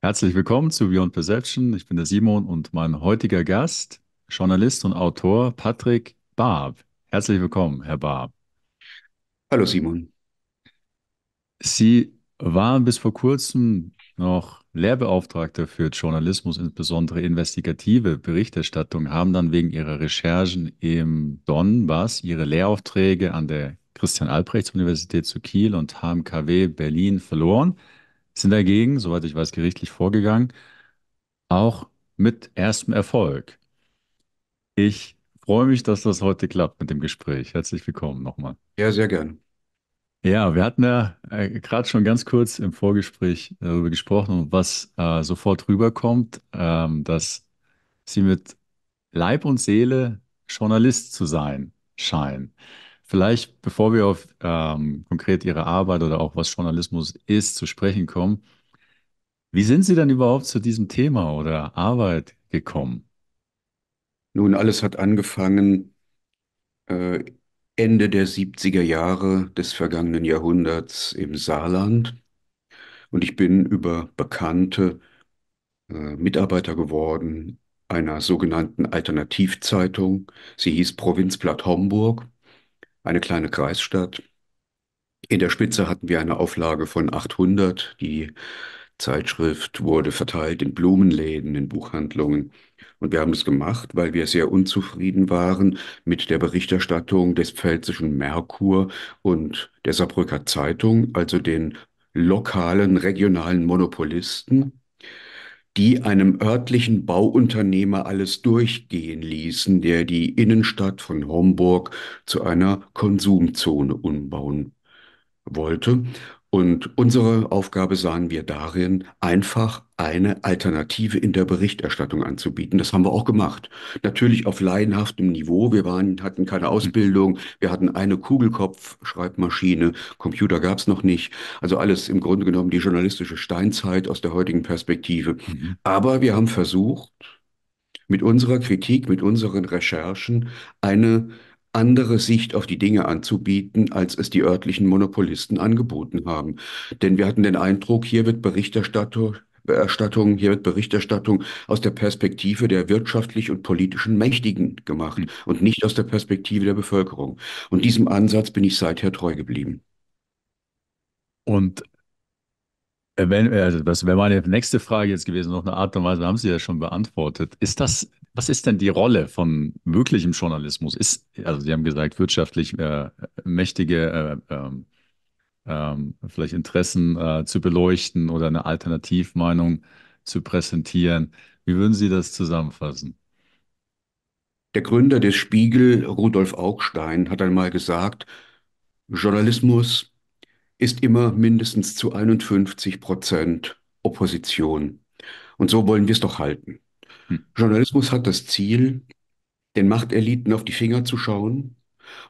Herzlich willkommen zu Beyond Perception. Ich bin der Simon und mein heutiger Gast, Journalist und Autor Patrick Barb. Herzlich willkommen, Herr Barb. Hallo Simon. Sie waren bis vor kurzem noch Lehrbeauftragter für Journalismus, insbesondere investigative Berichterstattung, haben dann wegen ihrer Recherchen im Donbass ihre Lehraufträge an der Christian-Albrechts-Universität zu Kiel und HMKW Berlin verloren sind dagegen, soweit ich weiß, gerichtlich vorgegangen, auch mit erstem Erfolg. Ich freue mich, dass das heute klappt mit dem Gespräch. Herzlich willkommen nochmal. Ja, sehr gern. Ja, wir hatten ja äh, gerade schon ganz kurz im Vorgespräch äh, darüber gesprochen, was äh, sofort rüberkommt, ähm, dass Sie mit Leib und Seele Journalist zu sein scheinen. Vielleicht, bevor wir auf ähm, konkret Ihre Arbeit oder auch was Journalismus ist, zu sprechen kommen, wie sind Sie denn überhaupt zu diesem Thema oder Arbeit gekommen? Nun, alles hat angefangen äh, Ende der 70er Jahre des vergangenen Jahrhunderts im Saarland. Und ich bin über Bekannte äh, Mitarbeiter geworden einer sogenannten Alternativzeitung. Sie hieß Provinzblatt Homburg eine kleine Kreisstadt. In der Spitze hatten wir eine Auflage von 800. Die Zeitschrift wurde verteilt in Blumenläden, in Buchhandlungen. Und wir haben es gemacht, weil wir sehr unzufrieden waren mit der Berichterstattung des pfälzischen Merkur und der Saarbrücker Zeitung, also den lokalen, regionalen Monopolisten die einem örtlichen Bauunternehmer alles durchgehen ließen, der die Innenstadt von Homburg zu einer Konsumzone umbauen wollte und unsere Aufgabe sahen wir darin, einfach eine Alternative in der Berichterstattung anzubieten. Das haben wir auch gemacht. Natürlich auf laienhaftem Niveau. Wir waren, hatten keine mhm. Ausbildung. Wir hatten eine Kugelkopfschreibmaschine. Computer gab es noch nicht. Also alles im Grunde genommen die journalistische Steinzeit aus der heutigen Perspektive. Mhm. Aber wir haben versucht, mit unserer Kritik, mit unseren Recherchen eine andere Sicht auf die Dinge anzubieten, als es die örtlichen Monopolisten angeboten haben. Denn wir hatten den Eindruck, hier wird Berichterstattung Berichterstattung, hier wird Berichterstattung aus der Perspektive der wirtschaftlich und politischen Mächtigen gemacht und nicht aus der Perspektive der Bevölkerung. Und diesem Ansatz bin ich seither treu geblieben. Und äh, wenn, äh, also das wäre meine nächste Frage jetzt gewesen, noch eine Art und Weise, haben sie ja schon beantwortet. Ist das, was ist denn die Rolle von wirklichem Journalismus? Ist, also Sie haben gesagt, wirtschaftlich äh, mächtige äh, ähm, ähm, vielleicht Interessen äh, zu beleuchten oder eine Alternativmeinung zu präsentieren. Wie würden Sie das zusammenfassen? Der Gründer des Spiegel, Rudolf Augstein, hat einmal gesagt, Journalismus ist immer mindestens zu 51 Prozent Opposition. Und so wollen wir es doch halten. Hm. Journalismus hat das Ziel, den Machteliten auf die Finger zu schauen.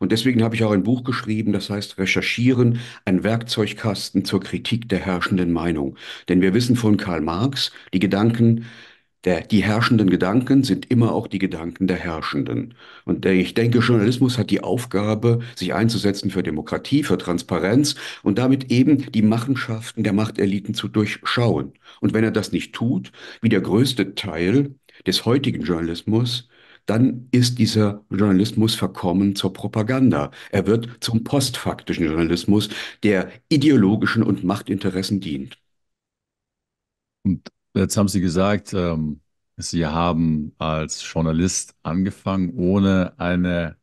Und deswegen habe ich auch ein Buch geschrieben, das heißt Recherchieren, ein Werkzeugkasten zur Kritik der herrschenden Meinung. Denn wir wissen von Karl Marx, die Gedanken der, die herrschenden Gedanken sind immer auch die Gedanken der Herrschenden. Und ich denke, Journalismus hat die Aufgabe, sich einzusetzen für Demokratie, für Transparenz und damit eben die Machenschaften der Machteliten zu durchschauen. Und wenn er das nicht tut, wie der größte Teil des heutigen Journalismus, dann ist dieser Journalismus verkommen zur Propaganda. Er wird zum postfaktischen Journalismus, der ideologischen und Machtinteressen dient. Und Jetzt haben Sie gesagt, ähm, Sie haben als Journalist angefangen, ohne eine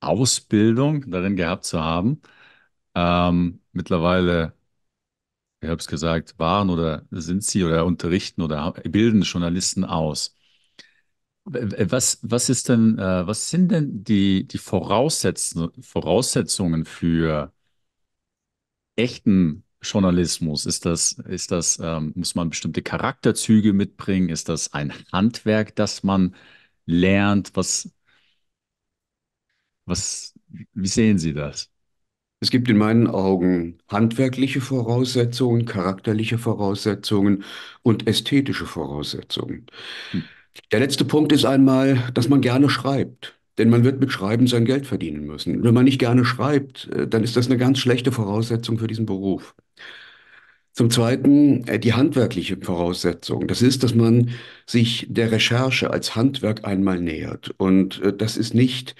Ausbildung darin gehabt zu haben. Ähm, mittlerweile, ich habe es gesagt, waren oder sind Sie oder unterrichten oder bilden Journalisten aus. Was, was ist denn, äh, was sind denn die, die Voraussetzungen, Voraussetzungen für echten Journalismus? Ist das, ist das, ähm, muss man bestimmte Charakterzüge mitbringen? Ist das ein Handwerk, das man lernt? Was, was, wie sehen Sie das? Es gibt in meinen Augen handwerkliche Voraussetzungen, charakterliche Voraussetzungen und ästhetische Voraussetzungen. Hm. Der letzte Punkt ist einmal, dass man gerne schreibt. Denn man wird mit Schreiben sein Geld verdienen müssen. Wenn man nicht gerne schreibt, äh, dann ist das eine ganz schlechte Voraussetzung für diesen Beruf. Zum Zweiten äh, die handwerkliche Voraussetzung. Das ist, dass man sich der Recherche als Handwerk einmal nähert. Und äh, das ist nicht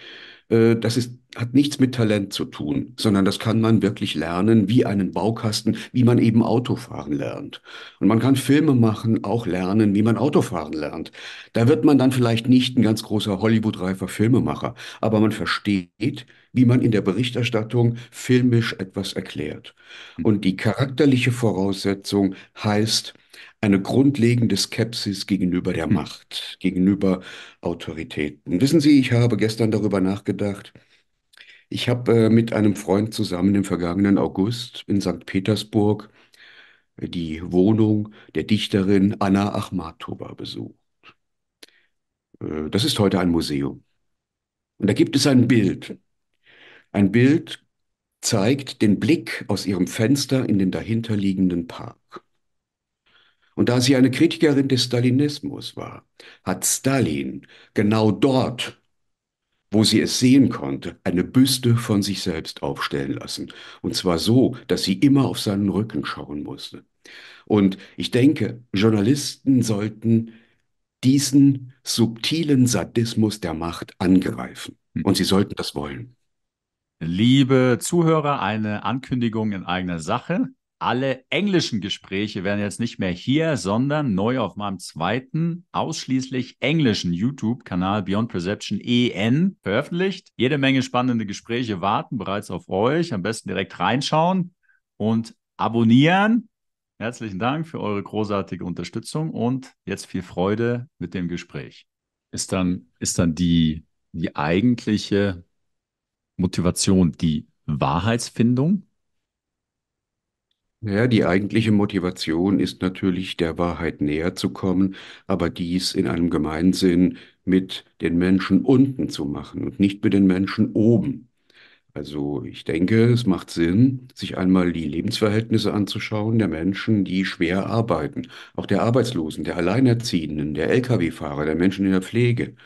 äh, das ist, hat nichts mit Talent zu tun, sondern das kann man wirklich lernen, wie einen Baukasten, wie man eben Autofahren lernt. Und man kann Filme machen, auch lernen, wie man Autofahren lernt. Da wird man dann vielleicht nicht ein ganz großer Hollywood-reifer Filmemacher, aber man versteht, wie man in der Berichterstattung filmisch etwas erklärt. Hm. Und die charakterliche Voraussetzung heißt, eine grundlegende Skepsis gegenüber der hm. Macht, gegenüber Autoritäten. Wissen Sie, ich habe gestern darüber nachgedacht. Ich habe äh, mit einem Freund zusammen im vergangenen August in St. Petersburg äh, die Wohnung der Dichterin Anna Achmatova besucht. Äh, das ist heute ein Museum. Und da gibt es ein Bild. Ein Bild zeigt den Blick aus ihrem Fenster in den dahinterliegenden Park. Und da sie eine Kritikerin des Stalinismus war, hat Stalin genau dort, wo sie es sehen konnte, eine Büste von sich selbst aufstellen lassen. Und zwar so, dass sie immer auf seinen Rücken schauen musste. Und ich denke, Journalisten sollten diesen subtilen Sadismus der Macht angreifen. Hm. Und sie sollten das wollen. Liebe Zuhörer, eine Ankündigung in eigener Sache alle englischen Gespräche werden jetzt nicht mehr hier, sondern neu auf meinem zweiten, ausschließlich englischen YouTube-Kanal Beyond Perception EN veröffentlicht. Jede Menge spannende Gespräche warten bereits auf euch. Am besten direkt reinschauen und abonnieren. Herzlichen Dank für eure großartige Unterstützung und jetzt viel Freude mit dem Gespräch. Ist dann, ist dann die, die eigentliche Motivation die Wahrheitsfindung? Ja, die eigentliche Motivation ist natürlich, der Wahrheit näher zu kommen, aber dies in einem Gemeinsinn mit den Menschen unten zu machen und nicht mit den Menschen oben. Also ich denke, es macht Sinn, sich einmal die Lebensverhältnisse anzuschauen der Menschen, die schwer arbeiten, auch der Arbeitslosen, der Alleinerziehenden, der Lkw-Fahrer, der Menschen in der Pflege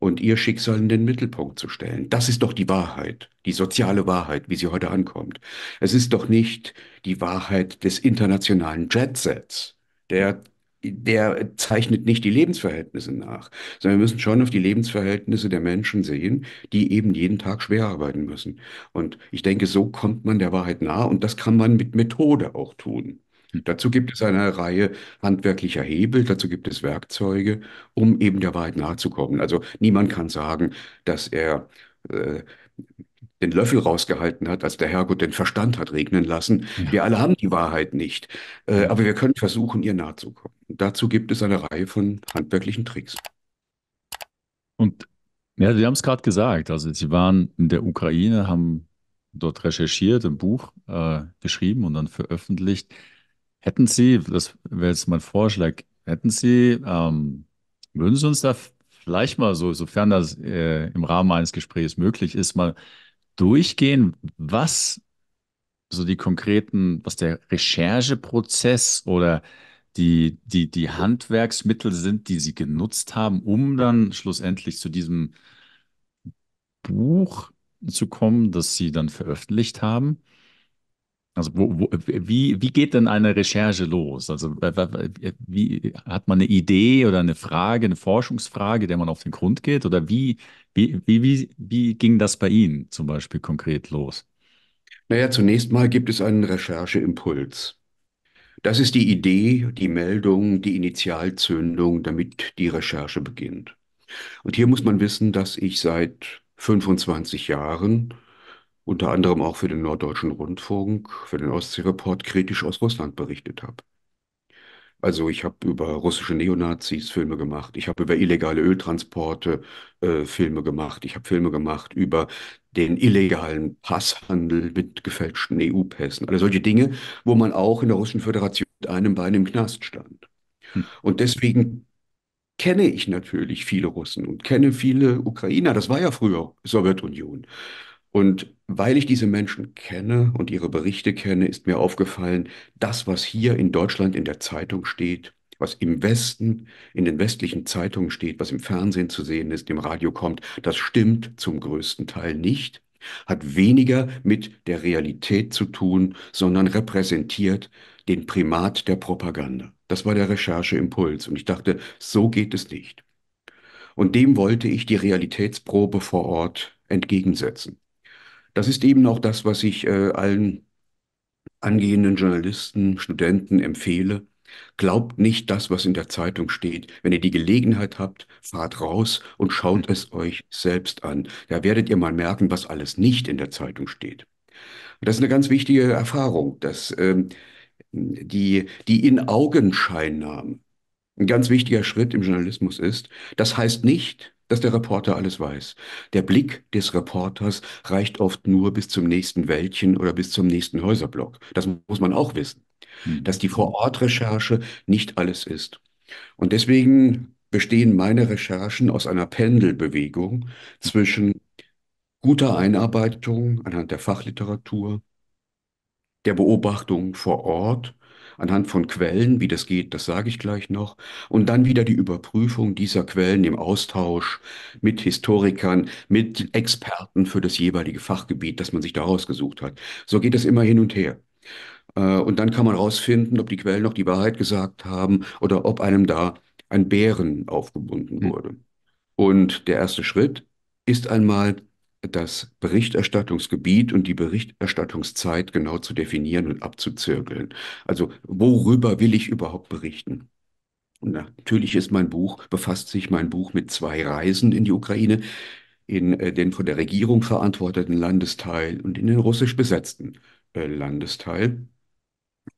und ihr Schicksal in den Mittelpunkt zu stellen. Das ist doch die Wahrheit, die soziale Wahrheit, wie sie heute ankommt. Es ist doch nicht die Wahrheit des internationalen Jetsets, der der zeichnet nicht die Lebensverhältnisse nach, sondern wir müssen schon auf die Lebensverhältnisse der Menschen sehen, die eben jeden Tag schwer arbeiten müssen. Und ich denke, so kommt man der Wahrheit nahe und das kann man mit Methode auch tun. Dazu gibt es eine Reihe handwerklicher Hebel, dazu gibt es Werkzeuge, um eben der Wahrheit nahezukommen. Also niemand kann sagen, dass er äh, den Löffel rausgehalten hat, als der Herrgott den Verstand hat regnen lassen. Ja. Wir alle haben die Wahrheit nicht, äh, aber wir können versuchen, ihr nahezukommen. dazu gibt es eine Reihe von handwerklichen Tricks. Und ja, wir haben es gerade gesagt, also Sie waren in der Ukraine, haben dort recherchiert, ein Buch äh, geschrieben und dann veröffentlicht. Hätten Sie, das wäre jetzt mein Vorschlag, hätten Sie, ähm, würden Sie uns da vielleicht mal so, sofern das äh, im Rahmen eines Gesprächs möglich ist, mal durchgehen, was so die konkreten, was der Rechercheprozess oder die, die, die Handwerksmittel sind, die Sie genutzt haben, um dann schlussendlich zu diesem Buch zu kommen, das Sie dann veröffentlicht haben? Also wo, wo, wie, wie geht denn eine Recherche los? Also wie hat man eine Idee oder eine Frage, eine Forschungsfrage, der man auf den Grund geht? Oder wie, wie, wie, wie, wie ging das bei Ihnen zum Beispiel konkret los? Naja, zunächst mal gibt es einen Rechercheimpuls. Das ist die Idee, die Meldung, die Initialzündung, damit die Recherche beginnt. Und hier muss man wissen, dass ich seit 25 Jahren unter anderem auch für den Norddeutschen Rundfunk, für den Ostsee-Report kritisch aus Russland berichtet habe. Also ich habe über russische Neonazis Filme gemacht, ich habe über illegale Öltransporte äh, Filme gemacht, ich habe Filme gemacht über den illegalen Passhandel mit gefälschten EU-Pässen, alle also solche Dinge, wo man auch in der Russischen Föderation mit einem Bein im Knast stand. Hm. Und deswegen kenne ich natürlich viele Russen und kenne viele Ukrainer, das war ja früher Sowjetunion. Und weil ich diese Menschen kenne und ihre Berichte kenne, ist mir aufgefallen, das, was hier in Deutschland in der Zeitung steht, was im Westen, in den westlichen Zeitungen steht, was im Fernsehen zu sehen ist, im Radio kommt, das stimmt zum größten Teil nicht, hat weniger mit der Realität zu tun, sondern repräsentiert den Primat der Propaganda. Das war der Rechercheimpuls und ich dachte, so geht es nicht. Und dem wollte ich die Realitätsprobe vor Ort entgegensetzen. Das ist eben auch das, was ich äh, allen angehenden Journalisten, Studenten empfehle. Glaubt nicht das, was in der Zeitung steht. Wenn ihr die Gelegenheit habt, fahrt raus und schaut es euch selbst an. Da werdet ihr mal merken, was alles nicht in der Zeitung steht. Und das ist eine ganz wichtige Erfahrung, dass ähm, die, die In-Augenscheinnahme ein ganz wichtiger Schritt im Journalismus ist. Das heißt nicht, dass der Reporter alles weiß. Der Blick des Reporters reicht oft nur bis zum nächsten Wäldchen oder bis zum nächsten Häuserblock. Das muss man auch wissen, hm. dass die Vorortrecherche nicht alles ist. Und deswegen bestehen meine Recherchen aus einer Pendelbewegung zwischen guter Einarbeitung anhand der Fachliteratur, der Beobachtung vor Ort anhand von Quellen, wie das geht, das sage ich gleich noch. Und dann wieder die Überprüfung dieser Quellen im Austausch mit Historikern, mit Experten für das jeweilige Fachgebiet, das man sich daraus gesucht hat. So geht es immer hin und her. Äh, und dann kann man herausfinden, ob die Quellen noch die Wahrheit gesagt haben oder ob einem da ein Bären aufgebunden hm. wurde. Und der erste Schritt ist einmal das Berichterstattungsgebiet und die Berichterstattungszeit genau zu definieren und abzuzirkeln. Also worüber will ich überhaupt berichten? Und natürlich ist mein Buch, befasst sich mein Buch mit zwei Reisen in die Ukraine, in äh, den von der Regierung verantworteten Landesteil und in den russisch besetzten äh, Landesteil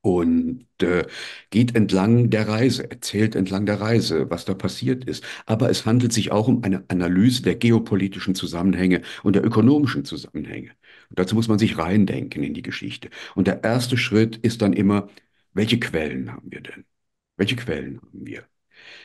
und äh, geht entlang der Reise, erzählt entlang der Reise, was da passiert ist. Aber es handelt sich auch um eine Analyse der geopolitischen Zusammenhänge und der ökonomischen Zusammenhänge. Und dazu muss man sich reindenken in die Geschichte. Und der erste Schritt ist dann immer, welche Quellen haben wir denn? Welche Quellen haben wir?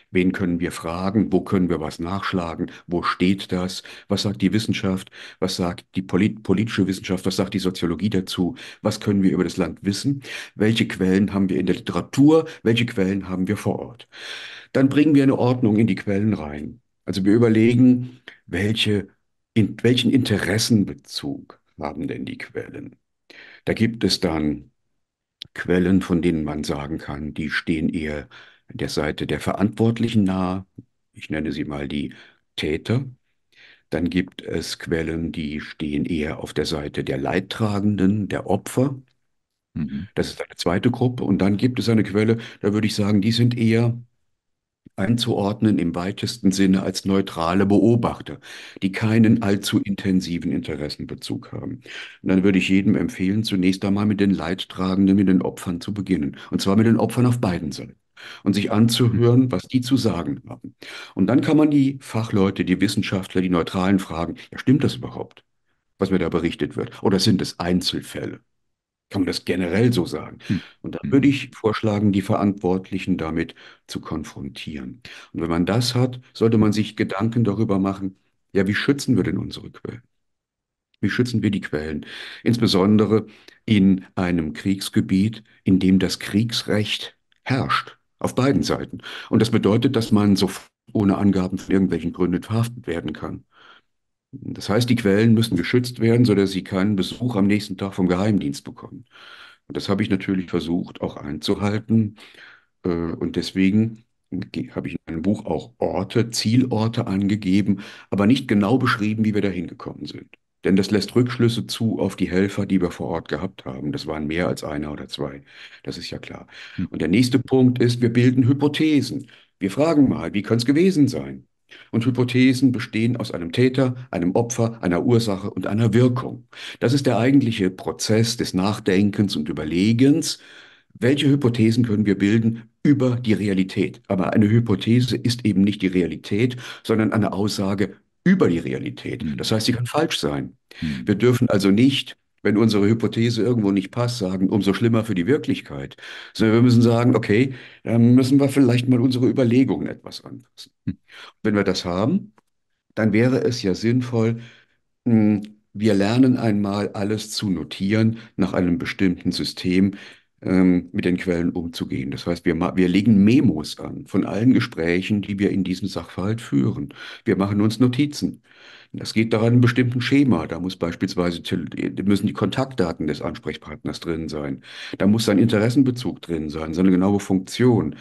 Wen können wir fragen? Wo können wir was nachschlagen? Wo steht das? Was sagt die Wissenschaft? Was sagt die polit politische Wissenschaft? Was sagt die Soziologie dazu? Was können wir über das Land wissen? Welche Quellen haben wir in der Literatur? Welche Quellen haben wir vor Ort? Dann bringen wir eine Ordnung in die Quellen rein. Also wir überlegen, welche, in, welchen Interessenbezug haben denn die Quellen? Da gibt es dann Quellen, von denen man sagen kann, die stehen eher der Seite der Verantwortlichen nahe. Ich nenne sie mal die Täter. Dann gibt es Quellen, die stehen eher auf der Seite der Leidtragenden, der Opfer. Mhm. Das ist eine zweite Gruppe. Und dann gibt es eine Quelle, da würde ich sagen, die sind eher einzuordnen im weitesten Sinne als neutrale Beobachter, die keinen allzu intensiven Interessenbezug haben. Und dann würde ich jedem empfehlen, zunächst einmal mit den Leidtragenden, mit den Opfern zu beginnen. Und zwar mit den Opfern auf beiden Seiten und sich anzuhören, was die zu sagen haben. Und dann kann man die Fachleute, die Wissenschaftler, die Neutralen fragen, ja, stimmt das überhaupt, was mir da berichtet wird? Oder sind es Einzelfälle? Kann man das generell so sagen? Hm. Und dann hm. würde ich vorschlagen, die Verantwortlichen damit zu konfrontieren. Und wenn man das hat, sollte man sich Gedanken darüber machen, ja, wie schützen wir denn unsere Quellen? Wie schützen wir die Quellen? Insbesondere in einem Kriegsgebiet, in dem das Kriegsrecht herrscht. Auf beiden Seiten. Und das bedeutet, dass man sofort ohne Angaben von irgendwelchen Gründen verhaftet werden kann. Das heißt, die Quellen müssen geschützt werden, sodass sie keinen Besuch am nächsten Tag vom Geheimdienst bekommen. Und das habe ich natürlich versucht, auch einzuhalten. Äh, und deswegen habe ich in meinem Buch auch Orte, Zielorte angegeben, aber nicht genau beschrieben, wie wir dahin gekommen sind. Denn das lässt Rückschlüsse zu auf die Helfer, die wir vor Ort gehabt haben. Das waren mehr als einer oder zwei. Das ist ja klar. Hm. Und der nächste Punkt ist, wir bilden Hypothesen. Wir fragen mal, wie kann es gewesen sein? Und Hypothesen bestehen aus einem Täter, einem Opfer, einer Ursache und einer Wirkung. Das ist der eigentliche Prozess des Nachdenkens und Überlegens. Welche Hypothesen können wir bilden über die Realität? Aber eine Hypothese ist eben nicht die Realität, sondern eine Aussage über die Realität. Hm. Das heißt, sie kann falsch sein. Hm. Wir dürfen also nicht, wenn unsere Hypothese irgendwo nicht passt, sagen, umso schlimmer für die Wirklichkeit. Sondern wir müssen sagen, okay, dann müssen wir vielleicht mal unsere Überlegungen etwas anpassen. Hm. Wenn wir das haben, dann wäre es ja sinnvoll, wir lernen einmal alles zu notieren nach einem bestimmten System, ähm, mit den Quellen umzugehen. Das heißt, wir, wir legen Memos an von allen Gesprächen, die wir in diesem Sachverhalt führen. Wir machen uns Notizen. Das geht daran einem bestimmten Schema. Da muss beispielsweise müssen die Kontaktdaten des Ansprechpartners drin sein. Da muss sein Interessenbezug drin sein, seine genaue Funktion.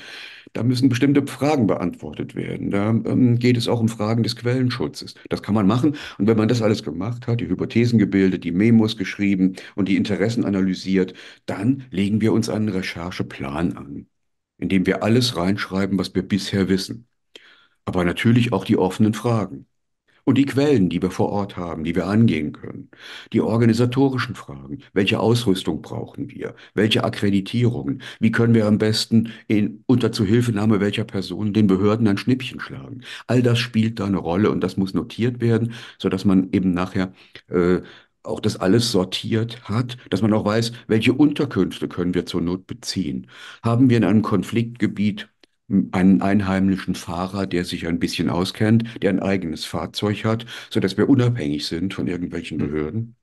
Da müssen bestimmte Fragen beantwortet werden. Da ähm, geht es auch um Fragen des Quellenschutzes. Das kann man machen. Und wenn man das alles gemacht hat, die Hypothesen gebildet, die Memos geschrieben und die Interessen analysiert, dann legen wir uns einen Rechercheplan an, in dem wir alles reinschreiben, was wir bisher wissen. Aber natürlich auch die offenen Fragen und die Quellen, die wir vor Ort haben, die wir angehen können, die organisatorischen Fragen, welche Ausrüstung brauchen wir, welche Akkreditierungen, wie können wir am besten in, unter Zuhilfenahme welcher Personen den Behörden ein Schnippchen schlagen. All das spielt da eine Rolle und das muss notiert werden, sodass man eben nachher äh, auch das alles sortiert hat, dass man auch weiß, welche Unterkünfte können wir zur Not beziehen. Haben wir in einem Konfliktgebiet einen einheimischen Fahrer, der sich ein bisschen auskennt, der ein eigenes Fahrzeug hat, so dass wir unabhängig sind von irgendwelchen hm. Behörden,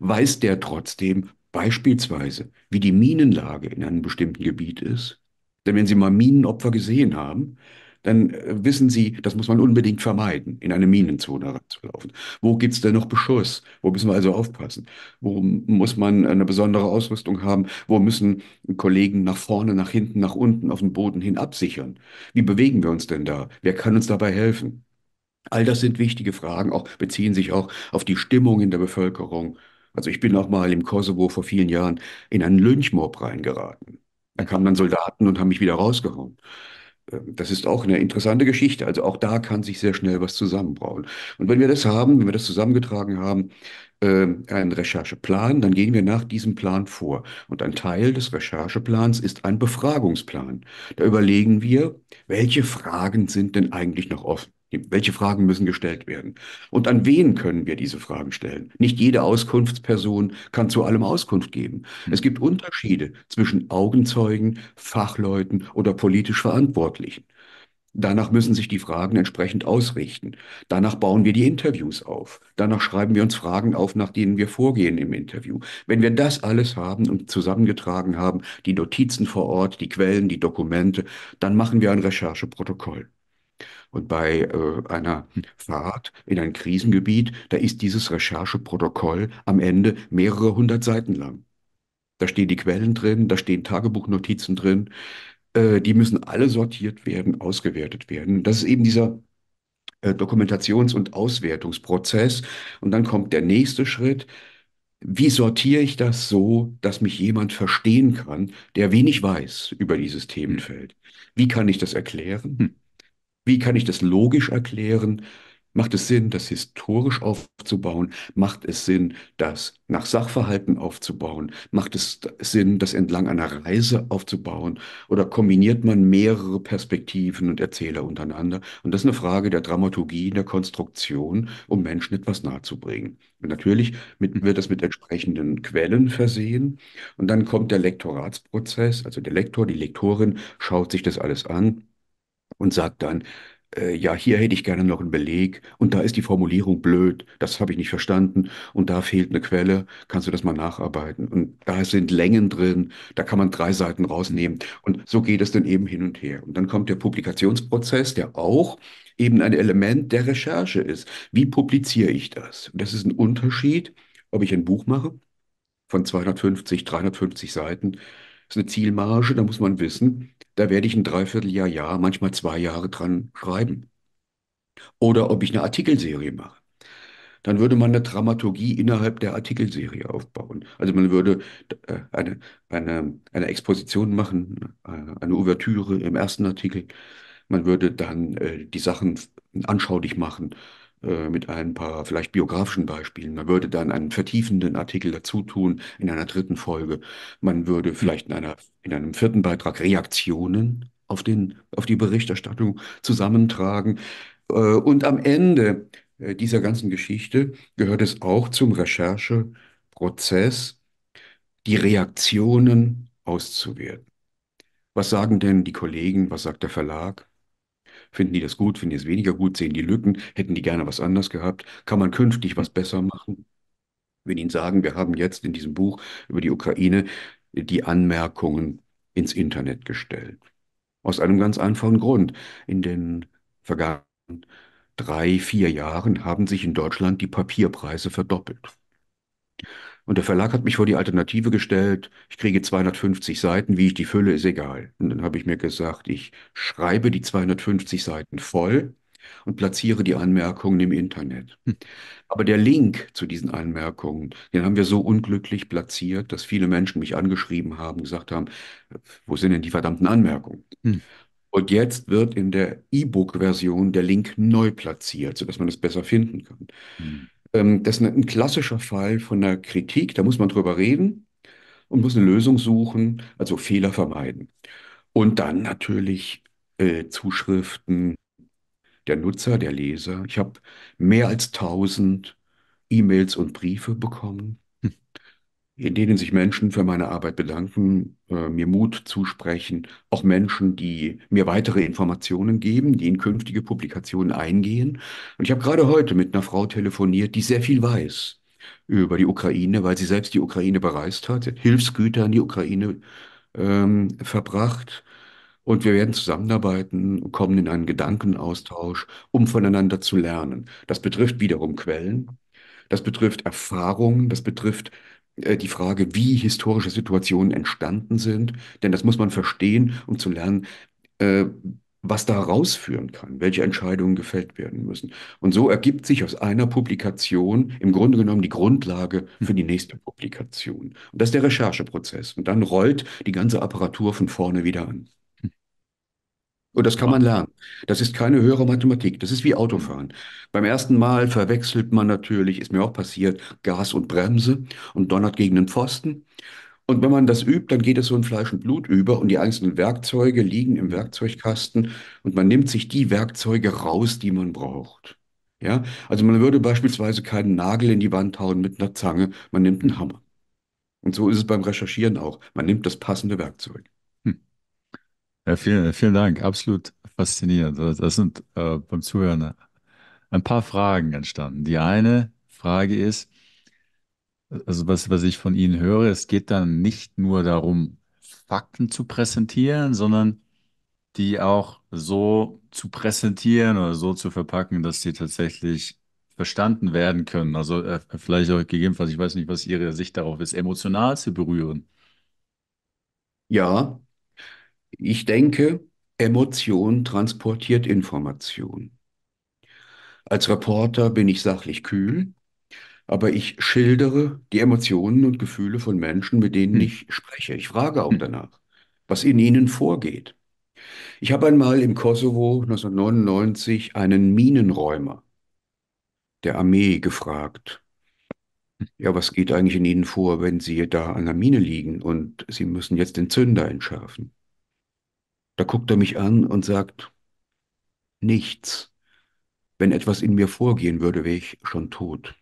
weiß der trotzdem beispielsweise, wie die Minenlage in einem bestimmten Gebiet ist. Denn wenn Sie mal Minenopfer gesehen haben, dann äh, wissen Sie, das muss man unbedingt vermeiden, in eine Minenzone reinzulaufen. Wo gibt's denn noch Beschuss? Wo müssen wir also aufpassen? Wo muss man eine besondere Ausrüstung haben? Wo müssen Kollegen nach vorne, nach hinten, nach unten, auf den Boden hin absichern? Wie bewegen wir uns denn da? Wer kann uns dabei helfen? All das sind wichtige Fragen, auch beziehen sich auch auf die Stimmung in der Bevölkerung. Also ich bin auch mal im Kosovo vor vielen Jahren in einen Lynchmob reingeraten. Da kamen dann Soldaten und haben mich wieder rausgehauen das ist auch eine interessante Geschichte. Also auch da kann sich sehr schnell was zusammenbrauen. Und wenn wir das haben, wenn wir das zusammengetragen haben, ähm, einen Rechercheplan, dann gehen wir nach diesem Plan vor. Und ein Teil des Rechercheplans ist ein Befragungsplan. Da überlegen wir, welche Fragen sind denn eigentlich noch offen? Welche Fragen müssen gestellt werden? Und an wen können wir diese Fragen stellen? Nicht jede Auskunftsperson kann zu allem Auskunft geben. Hm. Es gibt Unterschiede zwischen Augenzeugen, Fachleuten oder politisch Verantwortlichen. Danach müssen sich die Fragen entsprechend ausrichten. Danach bauen wir die Interviews auf. Danach schreiben wir uns Fragen auf, nach denen wir vorgehen im Interview. Wenn wir das alles haben und zusammengetragen haben, die Notizen vor Ort, die Quellen, die Dokumente, dann machen wir ein Rechercheprotokoll. Und bei äh, einer Fahrt in ein Krisengebiet, da ist dieses Rechercheprotokoll am Ende mehrere hundert Seiten lang. Da stehen die Quellen drin, da stehen Tagebuchnotizen drin. Äh, die müssen alle sortiert werden, ausgewertet werden. Das ist eben dieser äh, Dokumentations- und Auswertungsprozess. Und dann kommt der nächste Schritt. Wie sortiere ich das so, dass mich jemand verstehen kann, der wenig weiß über dieses hm. Themenfeld? Wie kann ich das erklären? Hm. Wie kann ich das logisch erklären? Macht es Sinn, das historisch aufzubauen? Macht es Sinn, das nach Sachverhalten aufzubauen? Macht es Sinn, das entlang einer Reise aufzubauen? Oder kombiniert man mehrere Perspektiven und Erzähler untereinander? Und das ist eine Frage der Dramaturgie, der Konstruktion, um Menschen etwas nahezubringen. Und natürlich mhm. wird das mit entsprechenden Quellen versehen. Und dann kommt der Lektoratsprozess, also der Lektor, die Lektorin schaut sich das alles an und sagt dann, äh, ja, hier hätte ich gerne noch einen Beleg und da ist die Formulierung blöd, das habe ich nicht verstanden und da fehlt eine Quelle, kannst du das mal nacharbeiten? Und da sind Längen drin, da kann man drei Seiten rausnehmen und so geht es dann eben hin und her. Und dann kommt der Publikationsprozess, der auch eben ein Element der Recherche ist. Wie publiziere ich das? Und das ist ein Unterschied, ob ich ein Buch mache von 250, 350 Seiten, das ist eine Zielmarge, da muss man wissen, da werde ich ein Dreivierteljahr, Jahr, manchmal zwei Jahre dran schreiben. Oder ob ich eine Artikelserie mache. Dann würde man eine Dramaturgie innerhalb der Artikelserie aufbauen. Also man würde äh, eine, eine, eine Exposition machen, äh, eine Ouvertüre im ersten Artikel. Man würde dann äh, die Sachen anschaulich machen äh, mit ein paar vielleicht biografischen Beispielen. Man würde dann einen vertiefenden Artikel dazu tun in einer dritten Folge. Man würde vielleicht in, einer, in einem vierten Beitrag Reaktionen auf, den, auf die Berichterstattung zusammentragen. Äh, und am Ende äh, dieser ganzen Geschichte gehört es auch zum Rechercheprozess, die Reaktionen auszuwerten. Was sagen denn die Kollegen, was sagt der Verlag, Finden die das gut? Finden die es weniger gut? Sehen die Lücken? Hätten die gerne was anders gehabt? Kann man künftig was besser machen? Wenn Ihnen sagen, wir haben jetzt in diesem Buch über die Ukraine die Anmerkungen ins Internet gestellt. Aus einem ganz einfachen Grund. In den vergangenen drei, vier Jahren haben sich in Deutschland die Papierpreise verdoppelt. Und der Verlag hat mich vor die Alternative gestellt, ich kriege 250 Seiten, wie ich die fülle, ist egal. Und dann habe ich mir gesagt, ich schreibe die 250 Seiten voll und platziere die Anmerkungen im Internet. Hm. Aber der Link zu diesen Anmerkungen, den haben wir so unglücklich platziert, dass viele Menschen mich angeschrieben haben, gesagt haben, wo sind denn die verdammten Anmerkungen? Hm. Und jetzt wird in der E-Book-Version der Link neu platziert, sodass man es besser finden kann. Hm. Ähm, das ist ein klassischer Fall von einer Kritik, da muss man drüber reden und muss eine Lösung suchen, also Fehler vermeiden. Und dann natürlich äh, Zuschriften der Nutzer, der Leser. Ich habe mehr als 1000 E-Mails und Briefe bekommen in denen sich Menschen für meine Arbeit bedanken, äh, mir Mut zusprechen, auch Menschen, die mir weitere Informationen geben, die in künftige Publikationen eingehen. Und ich habe gerade heute mit einer Frau telefoniert, die sehr viel weiß über die Ukraine, weil sie selbst die Ukraine bereist hat, Hilfsgüter an die Ukraine ähm, verbracht. Und wir werden zusammenarbeiten, kommen in einen Gedankenaustausch, um voneinander zu lernen. Das betrifft wiederum Quellen, das betrifft Erfahrungen, das betrifft äh, die Frage, wie historische Situationen entstanden sind, denn das muss man verstehen, um zu lernen, äh, was da rausführen kann, welche Entscheidungen gefällt werden müssen. Und so ergibt sich aus einer Publikation im Grunde genommen die Grundlage für die nächste Publikation. Und das ist der Rechercheprozess. Und dann rollt die ganze Apparatur von vorne wieder an. Und oh, das kann man lernen. Das ist keine höhere Mathematik. Das ist wie Autofahren. Beim ersten Mal verwechselt man natürlich, ist mir auch passiert, Gas und Bremse und donnert gegen den Pfosten. Und wenn man das übt, dann geht es so in Fleisch und Blut über und die einzelnen Werkzeuge liegen im Werkzeugkasten und man nimmt sich die Werkzeuge raus, die man braucht. Ja, also man würde beispielsweise keinen Nagel in die Wand hauen mit einer Zange, man nimmt einen Hammer. Und so ist es beim Recherchieren auch. Man nimmt das passende Werkzeug. Ja, vielen, vielen Dank. Absolut faszinierend. Also, das sind äh, beim Zuhören äh, ein paar Fragen entstanden. Die eine Frage ist, also was, was ich von Ihnen höre, es geht dann nicht nur darum, Fakten zu präsentieren, sondern die auch so zu präsentieren oder so zu verpacken, dass sie tatsächlich verstanden werden können. Also äh, vielleicht auch gegebenenfalls, ich weiß nicht, was Ihre Sicht darauf ist, emotional zu berühren. Ja, ich denke, Emotion transportiert Information. Als Reporter bin ich sachlich kühl, aber ich schildere die Emotionen und Gefühle von Menschen, mit denen ich spreche. Ich frage auch danach, was in ihnen vorgeht. Ich habe einmal im Kosovo 1999 einen Minenräumer der Armee gefragt. Ja, was geht eigentlich in Ihnen vor, wenn Sie da an der Mine liegen und Sie müssen jetzt den Zünder entschärfen? Da guckt er mich an und sagt, nichts. Wenn etwas in mir vorgehen würde, wäre ich schon tot.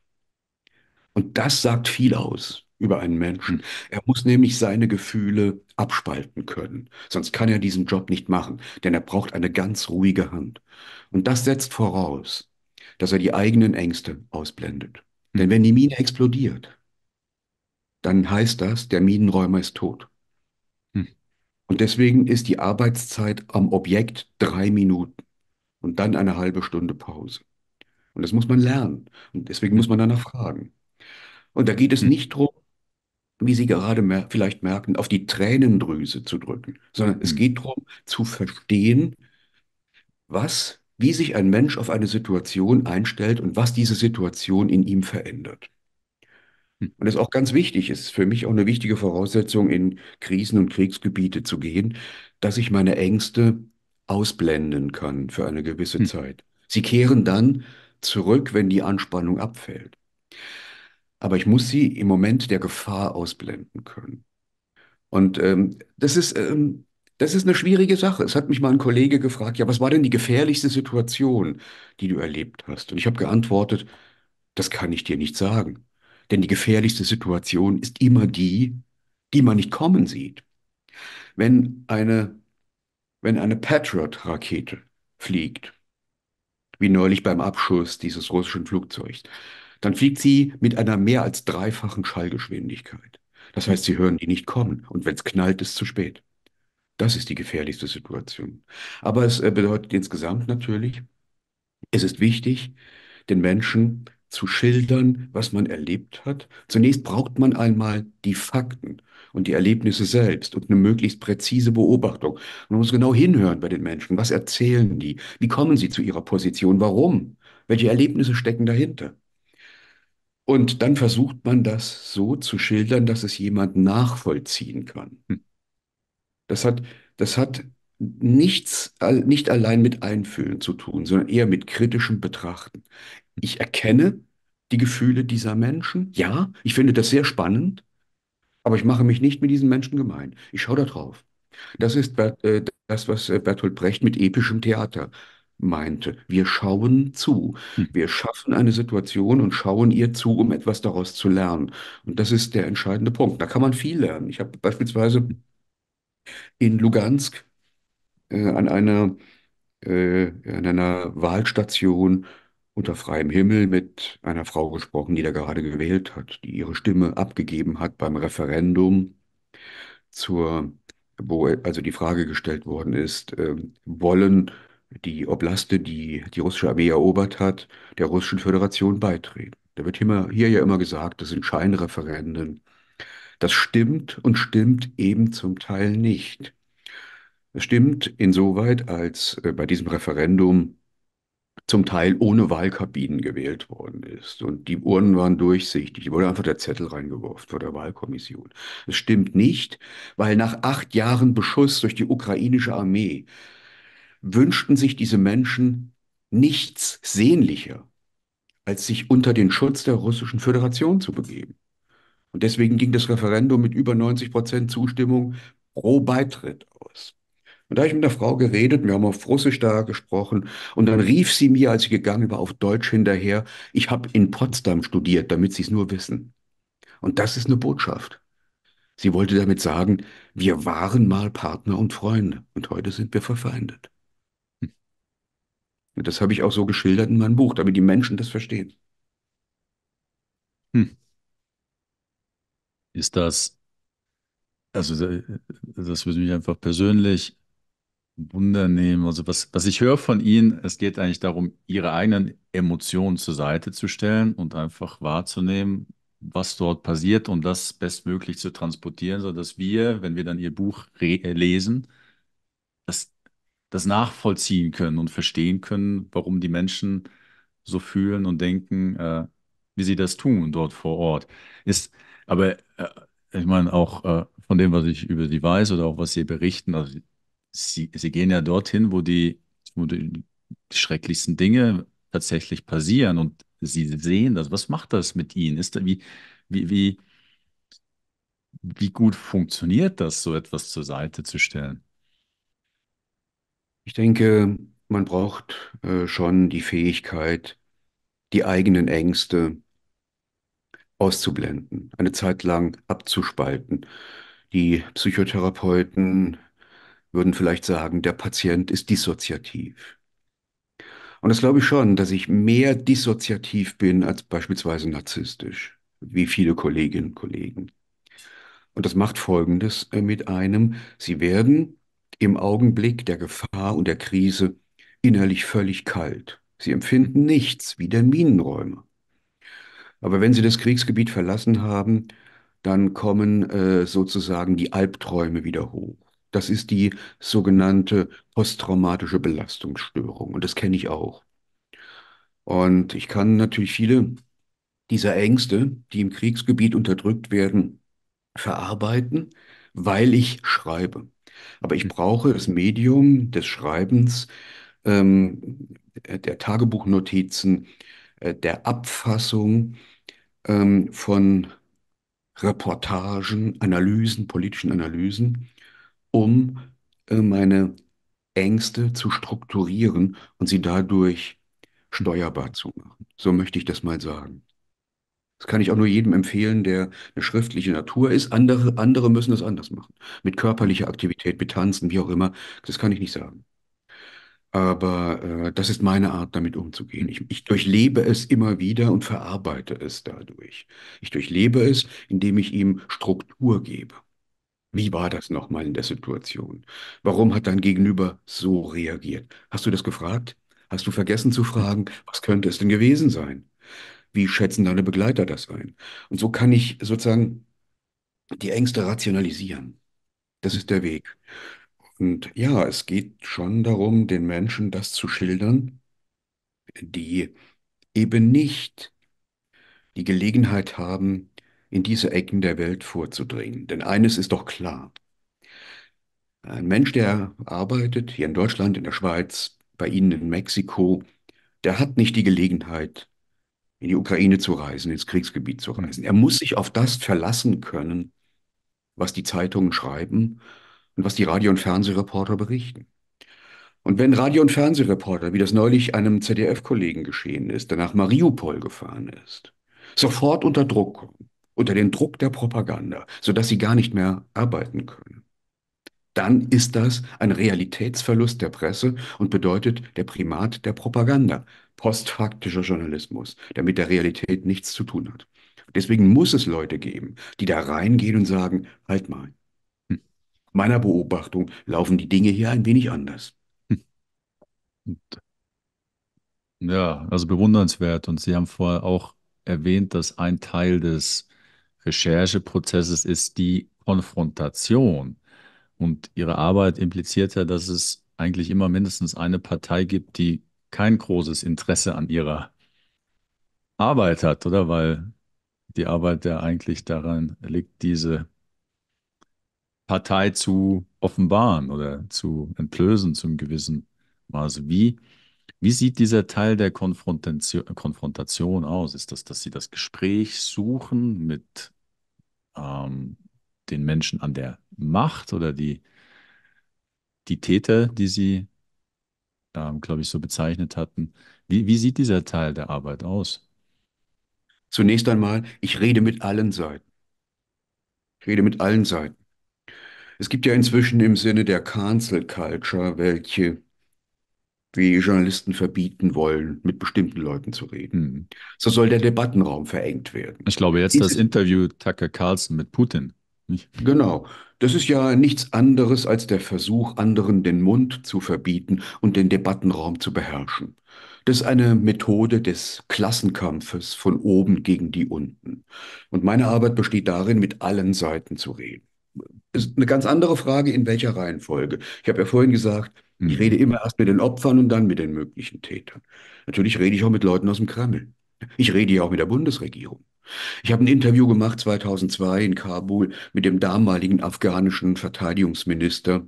Und das sagt viel aus über einen Menschen. Er muss nämlich seine Gefühle abspalten können. Sonst kann er diesen Job nicht machen, denn er braucht eine ganz ruhige Hand. Und das setzt voraus, dass er die eigenen Ängste ausblendet. Denn wenn die Mine explodiert, dann heißt das, der Minenräumer ist tot. Und deswegen ist die Arbeitszeit am Objekt drei Minuten und dann eine halbe Stunde Pause. Und das muss man lernen. Und deswegen muss man danach fragen. Und da geht es hm. nicht darum, wie Sie gerade mer vielleicht merken, auf die Tränendrüse zu drücken, sondern es hm. geht darum, zu verstehen, was, wie sich ein Mensch auf eine Situation einstellt und was diese Situation in ihm verändert. Und das ist auch ganz wichtig, ist für mich auch eine wichtige Voraussetzung, in Krisen- und Kriegsgebiete zu gehen, dass ich meine Ängste ausblenden kann für eine gewisse hm. Zeit. Sie kehren dann zurück, wenn die Anspannung abfällt. Aber ich muss sie im Moment der Gefahr ausblenden können. Und ähm, das, ist, ähm, das ist eine schwierige Sache. Es hat mich mal ein Kollege gefragt, ja, was war denn die gefährlichste Situation, die du erlebt hast? Und ich habe geantwortet, das kann ich dir nicht sagen. Denn die gefährlichste Situation ist immer die, die man nicht kommen sieht. Wenn eine, wenn eine Patriot-Rakete fliegt, wie neulich beim Abschuss dieses russischen Flugzeugs, dann fliegt sie mit einer mehr als dreifachen Schallgeschwindigkeit. Das heißt, sie hören die nicht kommen. Und wenn es knallt, ist es zu spät. Das ist die gefährlichste Situation. Aber es äh, bedeutet insgesamt natürlich, es ist wichtig, den Menschen zu schildern, was man erlebt hat. Zunächst braucht man einmal die Fakten und die Erlebnisse selbst und eine möglichst präzise Beobachtung. Man muss genau hinhören bei den Menschen. Was erzählen die? Wie kommen sie zu ihrer Position? Warum? Welche Erlebnisse stecken dahinter? Und dann versucht man das so zu schildern, dass es jemand nachvollziehen kann. Hm. Das hat, das hat nichts, nicht allein mit Einfühlen zu tun, sondern eher mit kritischem Betrachten, ich erkenne die Gefühle dieser Menschen. Ja, ich finde das sehr spannend, aber ich mache mich nicht mit diesen Menschen gemein. Ich schaue da drauf. Das ist äh, das, was äh, Bertolt Brecht mit epischem Theater meinte. Wir schauen zu. Hm. Wir schaffen eine Situation und schauen ihr zu, um etwas daraus zu lernen. Und das ist der entscheidende Punkt. Da kann man viel lernen. Ich habe beispielsweise in Lugansk äh, an einer, äh, an einer Wahlstation unter freiem Himmel mit einer Frau gesprochen, die da gerade gewählt hat, die ihre Stimme abgegeben hat beim Referendum zur, wo also die Frage gestellt worden ist, äh, wollen die Oblaste, die die russische Armee erobert hat, der russischen Föderation beitreten. Da wird immer, hier ja immer gesagt, das sind Scheinreferenden. Das stimmt und stimmt eben zum Teil nicht. Es stimmt insoweit, als äh, bei diesem Referendum zum Teil ohne Wahlkabinen gewählt worden ist. Und die Urnen waren durchsichtig. Die wurde einfach der Zettel reingeworfen vor der Wahlkommission. Es stimmt nicht, weil nach acht Jahren Beschuss durch die ukrainische Armee wünschten sich diese Menschen nichts sehnlicher, als sich unter den Schutz der russischen Föderation zu begeben. Und deswegen ging das Referendum mit über 90 Prozent Zustimmung pro Beitritt und da habe ich mit der Frau geredet, wir haben auf Russisch da gesprochen und dann rief sie mir, als ich gegangen war, auf Deutsch hinterher, ich habe in Potsdam studiert, damit sie es nur wissen. Und das ist eine Botschaft. Sie wollte damit sagen, wir waren mal Partner und Freunde und heute sind wir verfeindet. Und hm. das habe ich auch so geschildert in meinem Buch, damit die Menschen das verstehen. Hm. Ist das, also äh, das würde mich einfach persönlich Wunder nehmen. Also was, was ich höre von Ihnen, es geht eigentlich darum, Ihre eigenen Emotionen zur Seite zu stellen und einfach wahrzunehmen, was dort passiert und das bestmöglich zu transportieren, sodass wir, wenn wir dann Ihr Buch äh, lesen, das, das nachvollziehen können und verstehen können, warum die Menschen so fühlen und denken, äh, wie sie das tun dort vor Ort. Ist, aber äh, ich meine, auch äh, von dem, was ich über Sie weiß oder auch was Sie berichten, also sie, sie gehen ja dorthin, wo die, wo die schrecklichsten Dinge tatsächlich passieren und sie sehen das. Was macht das mit ihnen? Ist da, wie, wie, wie, wie gut funktioniert das, so etwas zur Seite zu stellen? Ich denke, man braucht äh, schon die Fähigkeit, die eigenen Ängste auszublenden, eine Zeit lang abzuspalten. Die Psychotherapeuten würden vielleicht sagen, der Patient ist dissoziativ. Und das glaube ich schon, dass ich mehr dissoziativ bin als beispielsweise narzisstisch, wie viele Kolleginnen und Kollegen. Und das macht Folgendes äh, mit einem. Sie werden im Augenblick der Gefahr und der Krise innerlich völlig kalt. Sie empfinden nichts wie der Minenräume. Aber wenn sie das Kriegsgebiet verlassen haben, dann kommen äh, sozusagen die Albträume wieder hoch. Das ist die sogenannte posttraumatische Belastungsstörung und das kenne ich auch. Und ich kann natürlich viele dieser Ängste, die im Kriegsgebiet unterdrückt werden, verarbeiten, weil ich schreibe. Aber ich brauche das Medium des Schreibens, ähm, der Tagebuchnotizen, äh, der Abfassung ähm, von Reportagen, Analysen, politischen Analysen um äh, meine Ängste zu strukturieren und sie dadurch steuerbar zu machen. So möchte ich das mal sagen. Das kann ich auch nur jedem empfehlen, der eine schriftliche Natur ist. Andere, andere müssen das anders machen. Mit körperlicher Aktivität, mit Tanzen, wie auch immer. Das kann ich nicht sagen. Aber äh, das ist meine Art, damit umzugehen. Ich, ich durchlebe es immer wieder und verarbeite es dadurch. Ich durchlebe es, indem ich ihm Struktur gebe. Wie war das nochmal in der Situation? Warum hat dein Gegenüber so reagiert? Hast du das gefragt? Hast du vergessen zu fragen, was könnte es denn gewesen sein? Wie schätzen deine Begleiter das ein? Und so kann ich sozusagen die Ängste rationalisieren. Das ist der Weg. Und ja, es geht schon darum, den Menschen das zu schildern, die eben nicht die Gelegenheit haben, in diese Ecken der Welt vorzudringen. Denn eines ist doch klar. Ein Mensch, der arbeitet hier in Deutschland, in der Schweiz, bei Ihnen in Mexiko, der hat nicht die Gelegenheit, in die Ukraine zu reisen, ins Kriegsgebiet zu hm. reisen. Er muss sich auf das verlassen können, was die Zeitungen schreiben und was die Radio- und Fernsehreporter berichten. Und wenn Radio- und Fernsehreporter, wie das neulich einem ZDF-Kollegen geschehen ist, der nach Mariupol gefahren ist, sofort unter Druck kommt, unter den Druck der Propaganda, sodass sie gar nicht mehr arbeiten können. Dann ist das ein Realitätsverlust der Presse und bedeutet der Primat der Propaganda, postfaktischer Journalismus, der mit der Realität nichts zu tun hat. Deswegen muss es Leute geben, die da reingehen und sagen, halt mal. Hm. Meiner Beobachtung laufen die Dinge hier ein wenig anders. Hm. Ja, also bewundernswert. Und Sie haben vorher auch erwähnt, dass ein Teil des Rechercheprozesses ist die Konfrontation. Und Ihre Arbeit impliziert ja, dass es eigentlich immer mindestens eine Partei gibt, die kein großes Interesse an ihrer Arbeit hat, oder? Weil die Arbeit ja eigentlich daran liegt, diese Partei zu offenbaren oder zu entblößen zum gewissen Maße. Wie wie sieht dieser Teil der Konfrontation, Konfrontation aus? Ist das, dass Sie das Gespräch suchen mit ähm, den Menschen an der Macht oder die, die Täter, die Sie, ähm, glaube ich, so bezeichnet hatten? Wie, wie sieht dieser Teil der Arbeit aus? Zunächst einmal, ich rede mit allen Seiten. Ich rede mit allen Seiten. Es gibt ja inzwischen im Sinne der Cancel Culture welche wie Journalisten verbieten wollen, mit bestimmten Leuten zu reden. Hm. So soll der Debattenraum verengt werden. Ich glaube, jetzt Diese das Interview Tucker Carlson mit Putin. Nicht? Genau. Das ist ja nichts anderes als der Versuch, anderen den Mund zu verbieten und den Debattenraum zu beherrschen. Das ist eine Methode des Klassenkampfes von oben gegen die unten. Und meine Arbeit besteht darin, mit allen Seiten zu reden. ist eine ganz andere Frage, in welcher Reihenfolge. Ich habe ja vorhin gesagt, ich rede mhm. immer erst mit den Opfern und dann mit den möglichen Tätern. Natürlich rede ich auch mit Leuten aus dem Kreml. Ich rede ja auch mit der Bundesregierung. Ich habe ein Interview gemacht 2002 in Kabul mit dem damaligen afghanischen Verteidigungsminister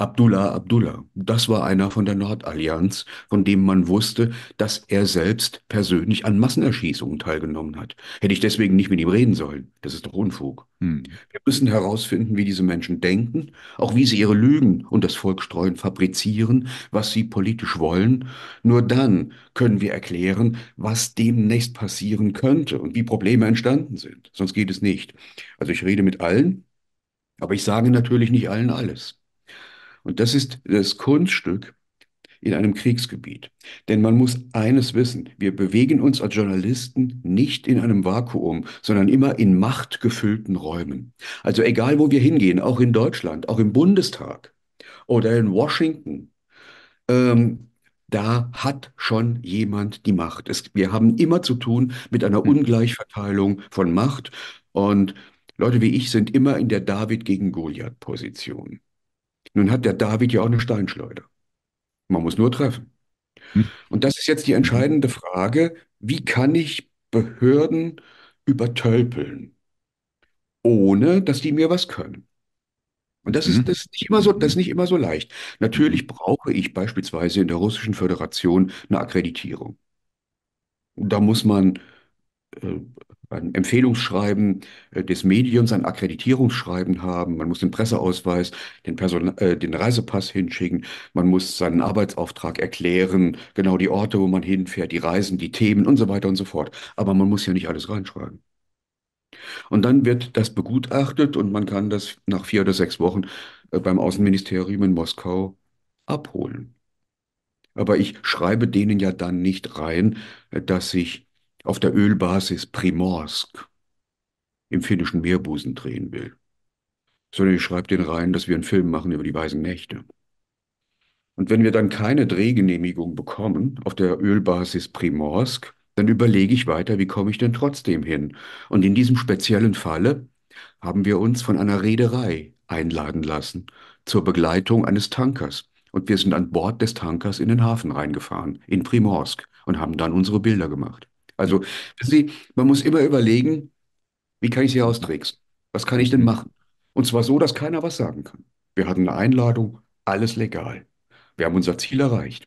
Abdullah Abdullah. Das war einer von der Nordallianz, von dem man wusste, dass er selbst persönlich an Massenerschießungen teilgenommen hat. Hätte ich deswegen nicht mit ihm reden sollen. Das ist doch Unfug. Hm. Wir müssen herausfinden, wie diese Menschen denken, auch wie sie ihre Lügen und das Volk streuen, fabrizieren, was sie politisch wollen. Nur dann können wir erklären, was demnächst passieren könnte und wie Probleme entstanden sind. Sonst geht es nicht. Also ich rede mit allen, aber ich sage natürlich nicht allen alles. Und das ist das Kunststück in einem Kriegsgebiet. Denn man muss eines wissen, wir bewegen uns als Journalisten nicht in einem Vakuum, sondern immer in machtgefüllten Räumen. Also egal, wo wir hingehen, auch in Deutschland, auch im Bundestag oder in Washington, ähm, da hat schon jemand die Macht. Es, wir haben immer zu tun mit einer hm. Ungleichverteilung von Macht. Und Leute wie ich sind immer in der David gegen Goliath-Position. Nun hat der David ja auch eine Steinschleuder. Man muss nur treffen. Hm. Und das ist jetzt die entscheidende Frage, wie kann ich Behörden übertölpeln, ohne dass die mir was können? Und das ist, mhm. das, ist nicht immer so, das ist nicht immer so leicht. Natürlich brauche ich beispielsweise in der Russischen Föderation eine Akkreditierung. Da muss man äh, ein Empfehlungsschreiben äh, des Mediums, ein Akkreditierungsschreiben haben, man muss den Presseausweis, den, Person äh, den Reisepass hinschicken, man muss seinen Arbeitsauftrag erklären, genau die Orte, wo man hinfährt, die Reisen, die Themen und so weiter und so fort. Aber man muss ja nicht alles reinschreiben. Und dann wird das begutachtet und man kann das nach vier oder sechs Wochen äh, beim Außenministerium in Moskau abholen. Aber ich schreibe denen ja dann nicht rein, äh, dass ich auf der Ölbasis Primorsk im finnischen Meerbusen drehen will, sondern ich schreibe den rein, dass wir einen Film machen über die weißen Nächte. Und wenn wir dann keine Drehgenehmigung bekommen auf der Ölbasis Primorsk, dann überlege ich weiter, wie komme ich denn trotzdem hin? Und in diesem speziellen Falle haben wir uns von einer Reederei einladen lassen zur Begleitung eines Tankers. Und wir sind an Bord des Tankers in den Hafen reingefahren, in Primorsk, und haben dann unsere Bilder gemacht. Also, Sie, man muss immer überlegen, wie kann ich sie austricksen? Was kann ich denn machen? Und zwar so, dass keiner was sagen kann. Wir hatten eine Einladung, alles legal. Wir haben unser Ziel erreicht.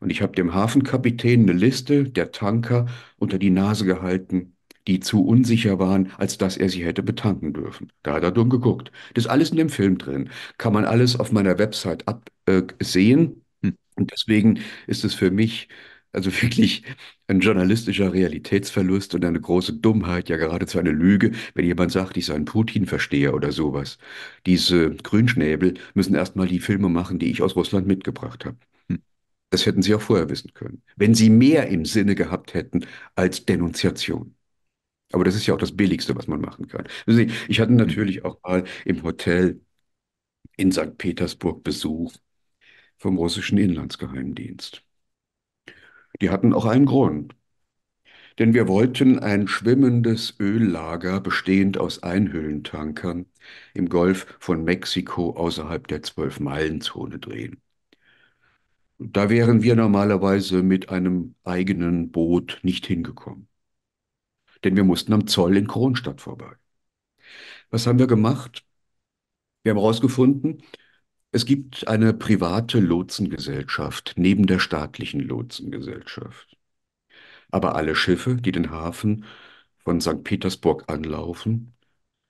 Und ich habe dem Hafenkapitän eine Liste der Tanker unter die Nase gehalten, die zu unsicher waren, als dass er sie hätte betanken dürfen. Da hat er dumm geguckt. Das ist alles in dem Film drin. Kann man alles auf meiner Website absehen. Äh, hm. und deswegen ist es für mich also wirklich ein journalistischer Realitätsverlust und eine große Dummheit, ja geradezu eine Lüge, wenn jemand sagt, ich sei ein Putin-Versteher oder sowas. Diese Grünschnäbel müssen erstmal die Filme machen, die ich aus Russland mitgebracht habe. Hm. Das hätten sie auch vorher wissen können, wenn sie mehr im Sinne gehabt hätten als Denunziation. Aber das ist ja auch das Billigste, was man machen kann. ich hatte hm. natürlich auch mal im Hotel in St. Petersburg Besuch vom russischen Inlandsgeheimdienst. Die hatten auch einen Grund. Denn wir wollten ein schwimmendes Öllager bestehend aus Einhüllentankern im Golf von Mexiko außerhalb der Zwölf-Meilen-Zone drehen. Da wären wir normalerweise mit einem eigenen Boot nicht hingekommen. Denn wir mussten am Zoll in Kronstadt vorbei. Was haben wir gemacht? Wir haben herausgefunden, es gibt eine private Lotsengesellschaft neben der staatlichen Lotsengesellschaft. Aber alle Schiffe, die den Hafen von St. Petersburg anlaufen,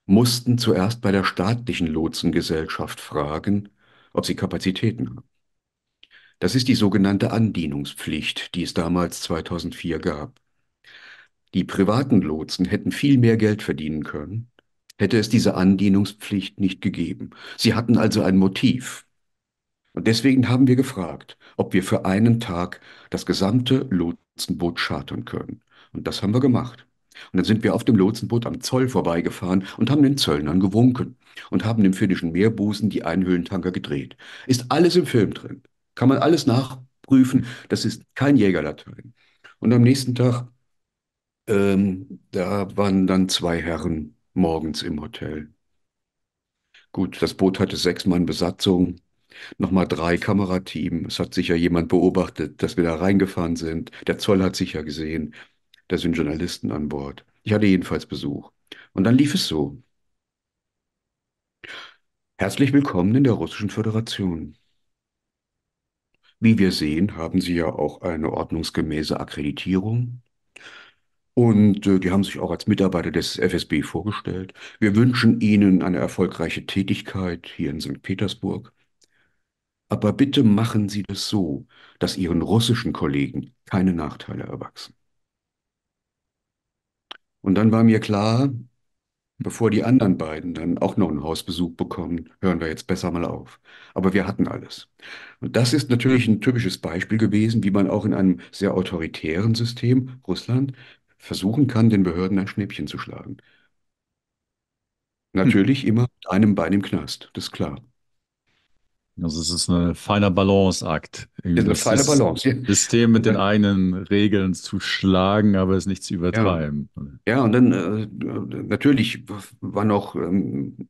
mussten zuerst bei der staatlichen Lotsengesellschaft fragen, ob sie Kapazitäten haben. Das ist die sogenannte Andienungspflicht, die es damals 2004 gab. Die privaten Lotsen hätten viel mehr Geld verdienen können, hätte es diese Andienungspflicht nicht gegeben. Sie hatten also ein Motiv. Und deswegen haben wir gefragt, ob wir für einen Tag das gesamte Lotsenboot chartern können. Und das haben wir gemacht. Und dann sind wir auf dem Lotsenboot am Zoll vorbeigefahren und haben den Zöllnern gewunken und haben im finnischen Meerbusen die Einhöhlentanker gedreht. Ist alles im Film drin. Kann man alles nachprüfen. Das ist kein Jägerlatein. Und am nächsten Tag, ähm, da waren dann zwei Herren morgens im Hotel. Gut, das Boot hatte sechs Mann Besatzung, nochmal drei Kamerateam. Es hat sicher jemand beobachtet, dass wir da reingefahren sind. Der Zoll hat sicher gesehen. Da sind Journalisten an Bord. Ich hatte jedenfalls Besuch. Und dann lief es so. Herzlich willkommen in der Russischen Föderation. Wie wir sehen, haben Sie ja auch eine ordnungsgemäße Akkreditierung. Und äh, die haben sich auch als Mitarbeiter des FSB vorgestellt. Wir wünschen Ihnen eine erfolgreiche Tätigkeit hier in St. Petersburg. Aber bitte machen Sie das so, dass Ihren russischen Kollegen keine Nachteile erwachsen. Und dann war mir klar, bevor die anderen beiden dann auch noch einen Hausbesuch bekommen, hören wir jetzt besser mal auf. Aber wir hatten alles. Und das ist natürlich ein typisches Beispiel gewesen, wie man auch in einem sehr autoritären System, Russland, versuchen kann, den Behörden ein Schnäppchen zu schlagen. Hm. Natürlich hm. immer mit einem Bein im Knast, das ist klar. Also es ist ein feiner Balanceakt. Irgendwie das ist eine feine Balance. System mit den eigenen Regeln zu schlagen, aber es nicht zu übertreiben. Ja, ja und dann äh, natürlich war noch ähm,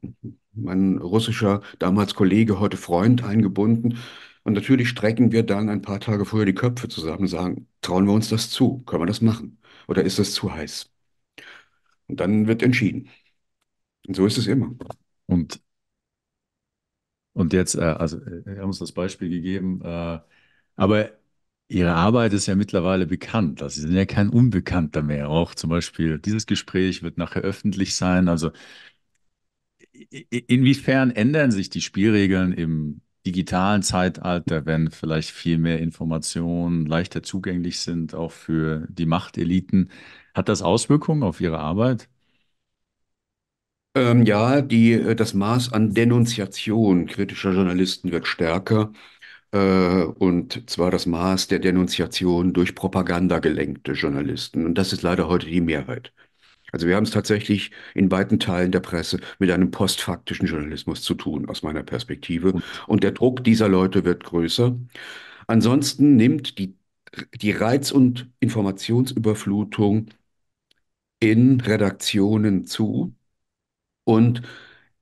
mein russischer damals Kollege, heute Freund eingebunden. Und natürlich strecken wir dann ein paar Tage vorher die Köpfe zusammen und sagen, trauen wir uns das zu, können wir das machen oder ist das zu heiß? Und dann wird entschieden. Und so ist es immer. Und, und jetzt, äh, also, äh, wir haben uns das Beispiel gegeben, äh, aber Ihre Arbeit ist ja mittlerweile bekannt. Also Sie sind ja kein Unbekannter mehr. Auch zum Beispiel dieses Gespräch wird nachher öffentlich sein. Also inwiefern ändern sich die Spielregeln im digitalen Zeitalter, wenn vielleicht viel mehr Informationen leichter zugänglich sind, auch für die Machteliten. Hat das Auswirkungen auf Ihre Arbeit? Ähm, ja, die, äh, das Maß an Denunziation kritischer Journalisten wird stärker. Äh, und zwar das Maß der Denunziation durch propagandagelenkte Journalisten. Und das ist leider heute die Mehrheit. Also wir haben es tatsächlich in weiten Teilen der Presse mit einem postfaktischen Journalismus zu tun, aus meiner Perspektive. Und der Druck dieser Leute wird größer. Ansonsten nimmt die, die Reiz- und Informationsüberflutung in Redaktionen zu und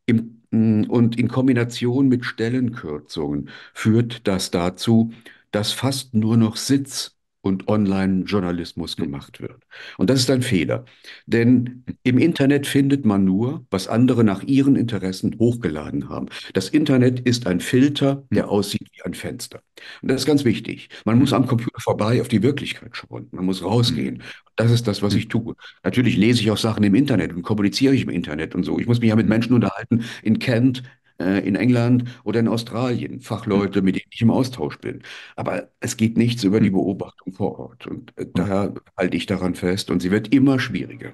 im und in Kombination mit Stellenkürzungen führt das dazu, dass fast nur noch Sitz und Online-Journalismus hm. gemacht wird. Und das ist ein Fehler. Denn im Internet findet man nur, was andere nach ihren Interessen hochgeladen haben. Das Internet ist ein Filter, der hm. aussieht wie ein Fenster. Und das ist ganz wichtig. Man muss hm. am Computer vorbei auf die Wirklichkeit schauen. Man muss rausgehen. Das ist das, was ich tue. Natürlich lese ich auch Sachen im Internet und kommuniziere ich im Internet und so. Ich muss mich ja mit Menschen unterhalten in Kent, äh, in England oder in Australien, Fachleute, mhm. mit denen ich im Austausch bin. Aber es geht nichts über die mhm. Beobachtung vor Ort. Und äh, mhm. daher halte ich daran fest und sie wird immer schwieriger.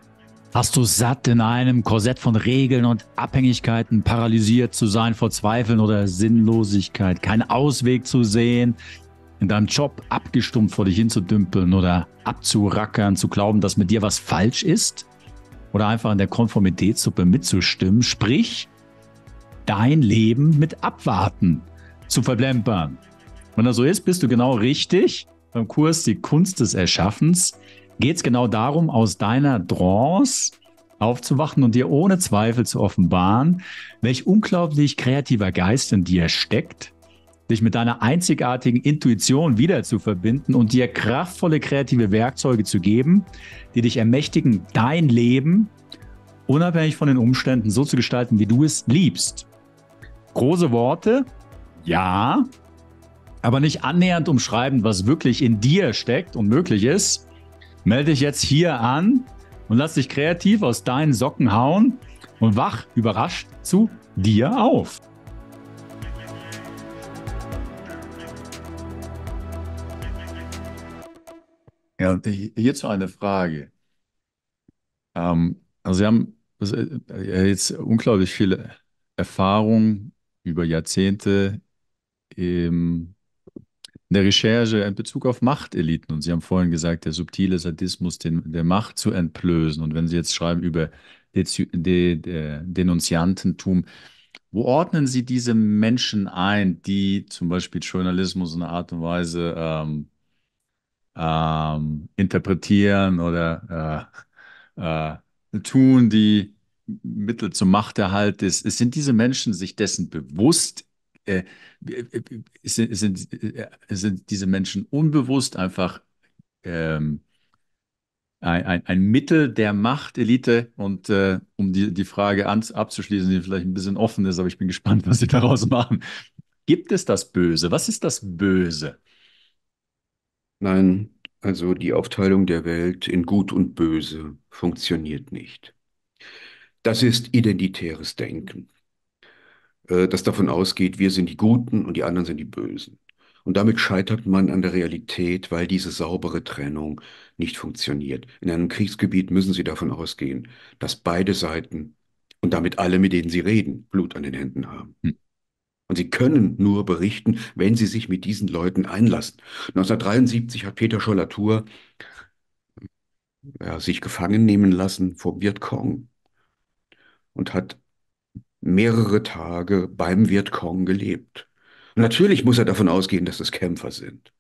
Hast du satt, in einem Korsett von Regeln und Abhängigkeiten paralysiert zu sein vor Zweifeln oder Sinnlosigkeit, keinen Ausweg zu sehen, in deinem Job abgestumpft vor dich hinzudümpeln oder abzurackern, zu glauben, dass mit dir was falsch ist? Oder einfach in der Konformitätssuppe mitzustimmen, sprich dein Leben mit Abwarten zu verplempern. Wenn das so ist, bist du genau richtig. Beim Kurs Die Kunst des Erschaffens geht es genau darum, aus deiner Trance aufzuwachen und dir ohne Zweifel zu offenbaren, welch unglaublich kreativer Geist in dir steckt, dich mit deiner einzigartigen Intuition wieder zu verbinden und dir kraftvolle kreative Werkzeuge zu geben, die dich ermächtigen, dein Leben unabhängig von den Umständen so zu gestalten, wie du es liebst. Große Worte, ja, aber nicht annähernd umschreiben, was wirklich in dir steckt und möglich ist. Melde dich jetzt hier an und lass dich kreativ aus deinen Socken hauen und wach überrascht zu dir auf. Ja, und hierzu eine Frage. Ähm, also Sie haben äh, jetzt unglaublich viele Erfahrungen über Jahrzehnte ähm, in der Recherche in Bezug auf Machteliten. Und Sie haben vorhin gesagt, der subtile Sadismus den, der Macht zu entblößen. Und wenn Sie jetzt schreiben über Denunziantentum, wo ordnen Sie diese Menschen ein, die zum Beispiel Journalismus in einer Art und Weise ähm, ähm, interpretieren oder äh, äh, tun, die Mittel zum Machterhalt ist. Sind diese Menschen sich dessen bewusst? Äh, äh, äh, sind, sind, sind diese Menschen unbewusst einfach ähm, ein, ein, ein, Mittel der Machtelite? Und äh, um die, die Frage an, abzuschließen, die vielleicht ein bisschen offen ist, aber ich bin gespannt, was Sie daraus machen. Gibt es das Böse? Was ist das Böse? Nein, also die Aufteilung der Welt in Gut und Böse funktioniert nicht. Das ist identitäres Denken, äh, das davon ausgeht, wir sind die Guten und die anderen sind die Bösen. Und damit scheitert man an der Realität, weil diese saubere Trennung nicht funktioniert. In einem Kriegsgebiet müssen Sie davon ausgehen, dass beide Seiten und damit alle, mit denen Sie reden, Blut an den Händen haben. Hm. Und Sie können nur berichten, wenn Sie sich mit diesen Leuten einlassen. 1973 hat Peter Schollatur ja, sich gefangen nehmen lassen vom Vietcong und hat mehrere Tage beim Vietcong gelebt. Und natürlich muss er davon ausgehen, dass es Kämpfer sind.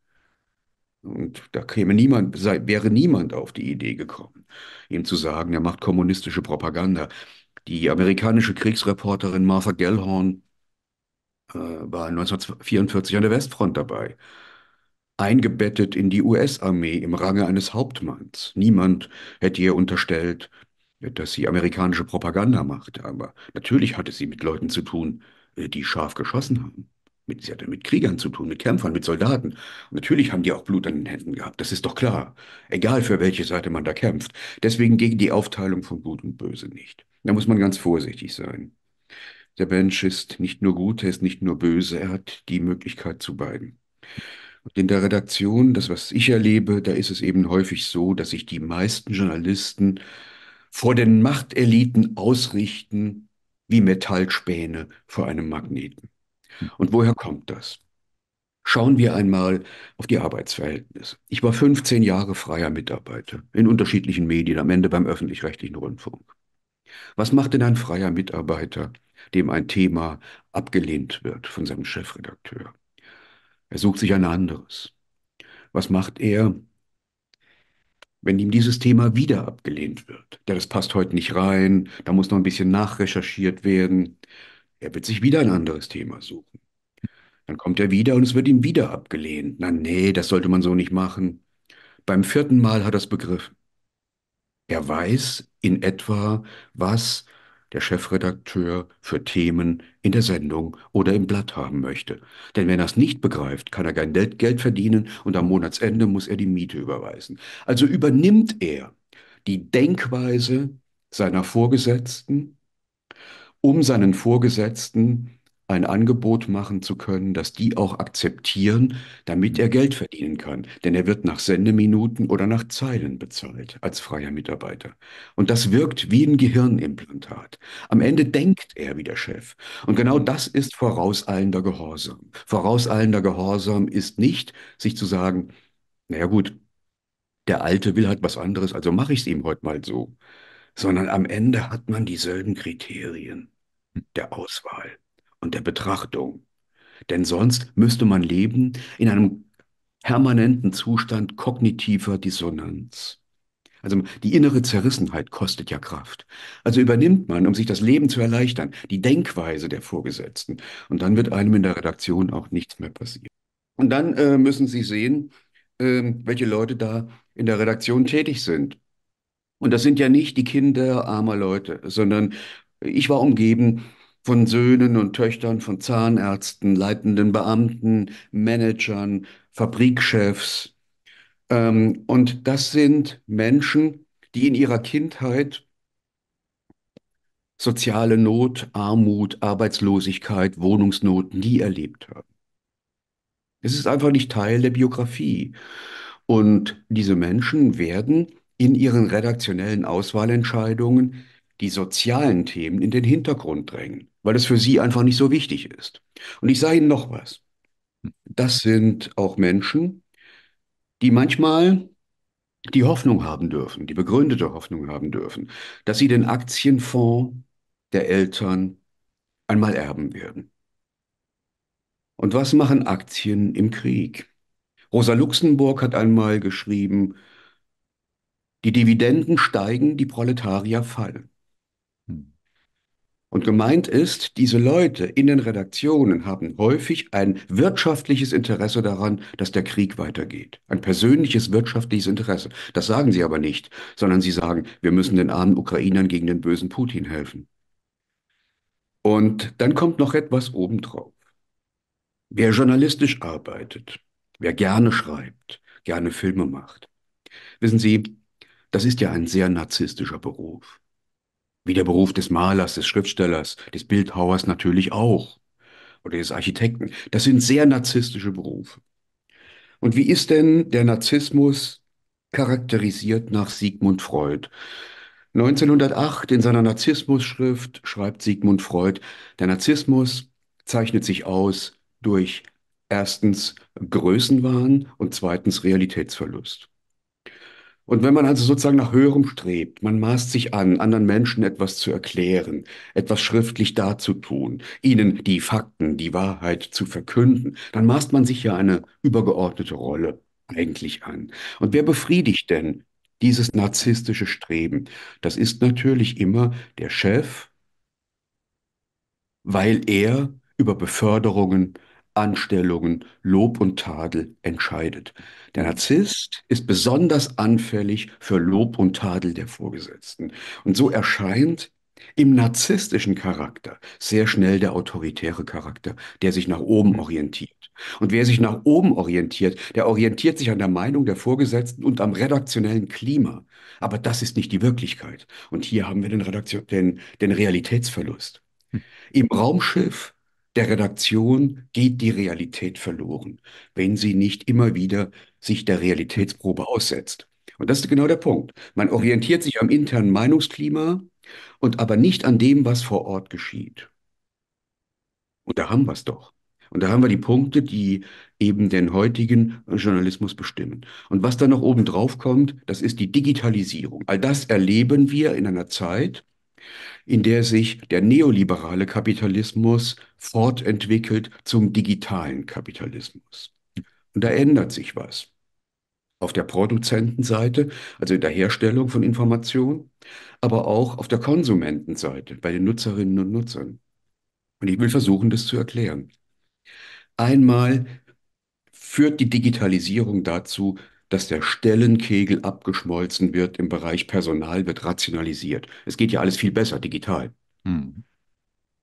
Und da käme niemand, sei, wäre niemand auf die Idee gekommen, ihm zu sagen, er macht kommunistische Propaganda. Die amerikanische Kriegsreporterin Martha Gellhorn äh, war 1944 an der Westfront dabei, eingebettet in die US-Armee im Range eines Hauptmanns. Niemand hätte ihr unterstellt, dass sie amerikanische Propaganda macht. Aber natürlich hatte sie mit Leuten zu tun, äh, die scharf geschossen haben. sie hatte mit Kriegern zu tun, mit Kämpfern, mit Soldaten. Und natürlich haben die auch Blut an den Händen gehabt, das ist doch klar. Egal für welche Seite man da kämpft. Deswegen gegen die Aufteilung von Gut und Böse nicht. Da muss man ganz vorsichtig sein. Der Mensch ist nicht nur gut, er ist nicht nur böse, er hat die Möglichkeit zu beiden. Und in der Redaktion, das, was ich erlebe, da ist es eben häufig so, dass sich die meisten Journalisten vor den Machteliten ausrichten wie Metallspäne vor einem Magneten. Und woher kommt das? Schauen wir einmal auf die Arbeitsverhältnisse. Ich war 15 Jahre freier Mitarbeiter in unterschiedlichen Medien, am Ende beim öffentlich-rechtlichen Rundfunk. Was macht denn ein freier Mitarbeiter, dem ein Thema abgelehnt wird von seinem Chefredakteur? Er sucht sich ein anderes. Was macht er, wenn ihm dieses Thema wieder abgelehnt wird. Ja, das passt heute nicht rein, da muss noch ein bisschen nachrecherchiert werden. Er wird sich wieder ein anderes Thema suchen. Dann kommt er wieder und es wird ihm wieder abgelehnt. Na nee, das sollte man so nicht machen. Beim vierten Mal hat er es begriffen. Er weiß in etwa, was der Chefredakteur für Themen in der Sendung oder im Blatt haben möchte. Denn wenn er es nicht begreift, kann er kein Geld verdienen und am Monatsende muss er die Miete überweisen. Also übernimmt er die Denkweise seiner Vorgesetzten, um seinen Vorgesetzten ein Angebot machen zu können, dass die auch akzeptieren, damit er mhm. Geld verdienen kann. Denn er wird nach Sendeminuten oder nach Zeilen bezahlt als freier Mitarbeiter. Und das wirkt wie ein Gehirnimplantat. Am Ende denkt er wie der Chef. Und genau das ist vorauseilender Gehorsam. Vorauseilender Gehorsam ist nicht, sich zu sagen, naja gut, der Alte will halt was anderes, also mache ich es ihm heute mal so. Sondern am Ende hat man dieselben Kriterien hm. der Auswahl und der Betrachtung. Denn sonst müsste man leben in einem permanenten Zustand kognitiver Dissonanz. Also die innere Zerrissenheit kostet ja Kraft. Also übernimmt man, um sich das Leben zu erleichtern, die Denkweise der Vorgesetzten. Und dann wird einem in der Redaktion auch nichts mehr passieren. Und dann äh, müssen Sie sehen, äh, welche Leute da in der Redaktion tätig sind. Und das sind ja nicht die Kinder armer Leute, sondern ich war umgeben von Söhnen und Töchtern von Zahnärzten, leitenden Beamten, Managern, Fabrikchefs. Ähm, und das sind Menschen, die in ihrer Kindheit soziale Not, Armut, Arbeitslosigkeit, Wohnungsnot nie erlebt haben. Es ist einfach nicht Teil der Biografie. Und diese Menschen werden in ihren redaktionellen Auswahlentscheidungen die sozialen Themen in den Hintergrund drängen weil es für sie einfach nicht so wichtig ist. Und ich sage Ihnen noch was. Das sind auch Menschen, die manchmal die Hoffnung haben dürfen, die begründete Hoffnung haben dürfen, dass sie den Aktienfonds der Eltern einmal erben werden. Und was machen Aktien im Krieg? Rosa Luxemburg hat einmal geschrieben, die Dividenden steigen, die Proletarier fallen. Und gemeint ist, diese Leute in den Redaktionen haben häufig ein wirtschaftliches Interesse daran, dass der Krieg weitergeht. Ein persönliches wirtschaftliches Interesse. Das sagen sie aber nicht, sondern sie sagen, wir müssen den armen Ukrainern gegen den bösen Putin helfen. Und dann kommt noch etwas obendrauf. Wer journalistisch arbeitet, wer gerne schreibt, gerne Filme macht. Wissen Sie, das ist ja ein sehr narzisstischer Beruf. Wie der Beruf des Malers, des Schriftstellers, des Bildhauers natürlich auch. Oder des Architekten. Das sind sehr narzisstische Berufe. Und wie ist denn der Narzissmus charakterisiert nach Sigmund Freud? 1908 in seiner Narzissmusschrift schreibt Sigmund Freud, der Narzissmus zeichnet sich aus durch erstens Größenwahn und zweitens Realitätsverlust. Und wenn man also sozusagen nach Höherem strebt, man maßt sich an, anderen Menschen etwas zu erklären, etwas schriftlich darzutun, ihnen die Fakten, die Wahrheit zu verkünden, dann maßt man sich ja eine übergeordnete Rolle eigentlich an. Und wer befriedigt denn dieses narzisstische Streben? Das ist natürlich immer der Chef, weil er über Beförderungen Anstellungen, Lob und Tadel entscheidet. Der Narzisst ist besonders anfällig für Lob und Tadel der Vorgesetzten. Und so erscheint im narzisstischen Charakter sehr schnell der autoritäre Charakter, der sich nach oben orientiert. Und wer sich nach oben orientiert, der orientiert sich an der Meinung der Vorgesetzten und am redaktionellen Klima. Aber das ist nicht die Wirklichkeit. Und hier haben wir den, Redaktion, den, den Realitätsverlust. Hm. Im Raumschiff der Redaktion geht die Realität verloren, wenn sie nicht immer wieder sich der Realitätsprobe aussetzt. Und das ist genau der Punkt. Man orientiert sich am internen Meinungsklima und aber nicht an dem, was vor Ort geschieht. Und da haben wir es doch. Und da haben wir die Punkte, die eben den heutigen Journalismus bestimmen. Und was da noch oben drauf kommt, das ist die Digitalisierung. All das erleben wir in einer Zeit, in der sich der neoliberale Kapitalismus fortentwickelt zum digitalen Kapitalismus. Und da ändert sich was. Auf der Produzentenseite, also in der Herstellung von Informationen, aber auch auf der Konsumentenseite, bei den Nutzerinnen und Nutzern. Und ich will versuchen, das zu erklären. Einmal führt die Digitalisierung dazu, dass der Stellenkegel abgeschmolzen wird im Bereich Personal, wird rationalisiert. Es geht ja alles viel besser digital. Mhm.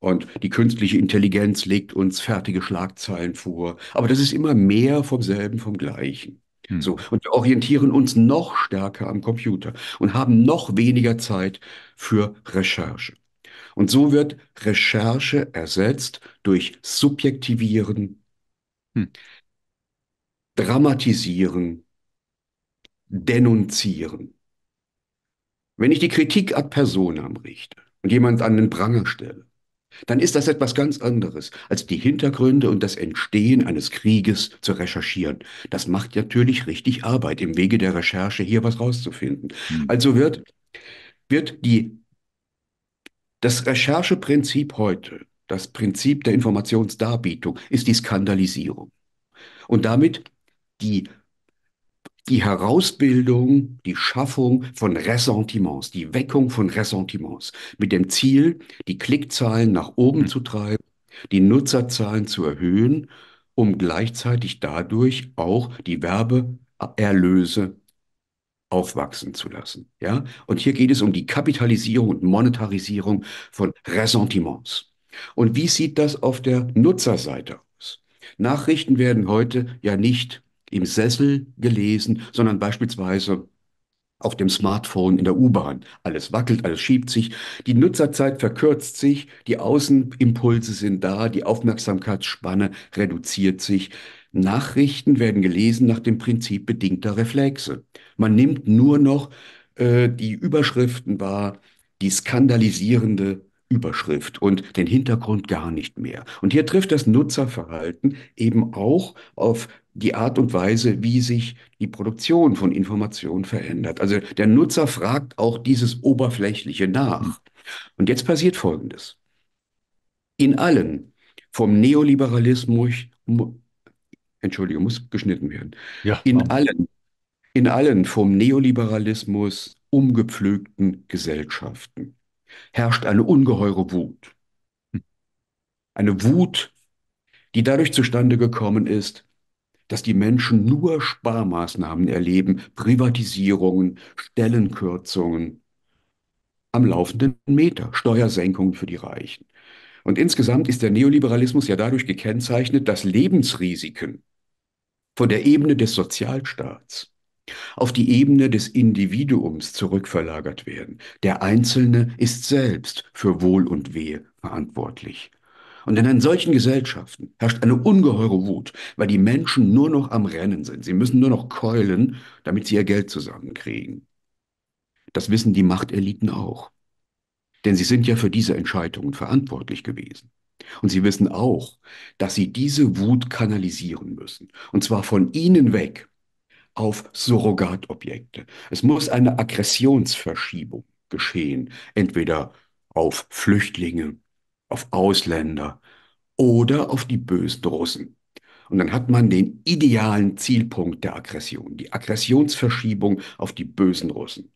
Und die künstliche Intelligenz legt uns fertige Schlagzeilen vor. Aber das ist immer mehr vom selben, vom gleichen. Mhm. So. Und wir orientieren uns noch stärker am Computer und haben noch weniger Zeit für Recherche. Und so wird Recherche ersetzt durch Subjektivieren, hm. Dramatisieren, denunzieren. Wenn ich die Kritik ad personam richte und jemand an den Pranger stelle, dann ist das etwas ganz anderes, als die Hintergründe und das Entstehen eines Krieges zu recherchieren. Das macht natürlich richtig Arbeit im Wege der Recherche, hier was rauszufinden. Mhm. Also wird, wird die, das Rechercheprinzip heute, das Prinzip der Informationsdarbietung, ist die Skandalisierung. Und damit die die Herausbildung, die Schaffung von Ressentiments, die Weckung von Ressentiments mit dem Ziel, die Klickzahlen nach oben mhm. zu treiben, die Nutzerzahlen zu erhöhen, um gleichzeitig dadurch auch die Werbeerlöse aufwachsen zu lassen. Ja? Und hier geht es um die Kapitalisierung und Monetarisierung von Ressentiments. Und wie sieht das auf der Nutzerseite aus? Nachrichten werden heute ja nicht im Sessel gelesen, sondern beispielsweise auf dem Smartphone in der U-Bahn. Alles wackelt, alles schiebt sich. Die Nutzerzeit verkürzt sich, die Außenimpulse sind da, die Aufmerksamkeitsspanne reduziert sich. Nachrichten werden gelesen nach dem Prinzip bedingter Reflexe. Man nimmt nur noch äh, die Überschriften wahr, die skandalisierende Überschrift und den Hintergrund gar nicht mehr. Und hier trifft das Nutzerverhalten eben auch auf die Art und Weise, wie sich die Produktion von Informationen verändert. Also der Nutzer fragt auch dieses Oberflächliche nach. Und jetzt passiert Folgendes. In allen, vom Neoliberalismus, Entschuldigung, muss geschnitten werden. Ja, in allen, in allen vom Neoliberalismus umgepflügten Gesellschaften herrscht eine ungeheure Wut. Hm. Eine Wut, die dadurch zustande gekommen ist, dass die Menschen nur Sparmaßnahmen erleben, Privatisierungen, Stellenkürzungen am laufenden Meter, Steuersenkungen für die Reichen. Und insgesamt ist der Neoliberalismus ja dadurch gekennzeichnet, dass Lebensrisiken von der Ebene des Sozialstaats auf die Ebene des Individuums zurückverlagert werden. Der Einzelne ist selbst für Wohl und Wehe verantwortlich. Und in den solchen Gesellschaften herrscht eine ungeheure Wut, weil die Menschen nur noch am Rennen sind. Sie müssen nur noch keulen, damit sie ihr Geld zusammenkriegen. Das wissen die Machteliten auch. Denn sie sind ja für diese Entscheidungen verantwortlich gewesen. Und sie wissen auch, dass sie diese Wut kanalisieren müssen. Und zwar von ihnen weg auf Surrogatobjekte. Es muss eine Aggressionsverschiebung geschehen, entweder auf Flüchtlinge auf Ausländer oder auf die bösen Russen. Und dann hat man den idealen Zielpunkt der Aggression, die Aggressionsverschiebung auf die bösen Russen.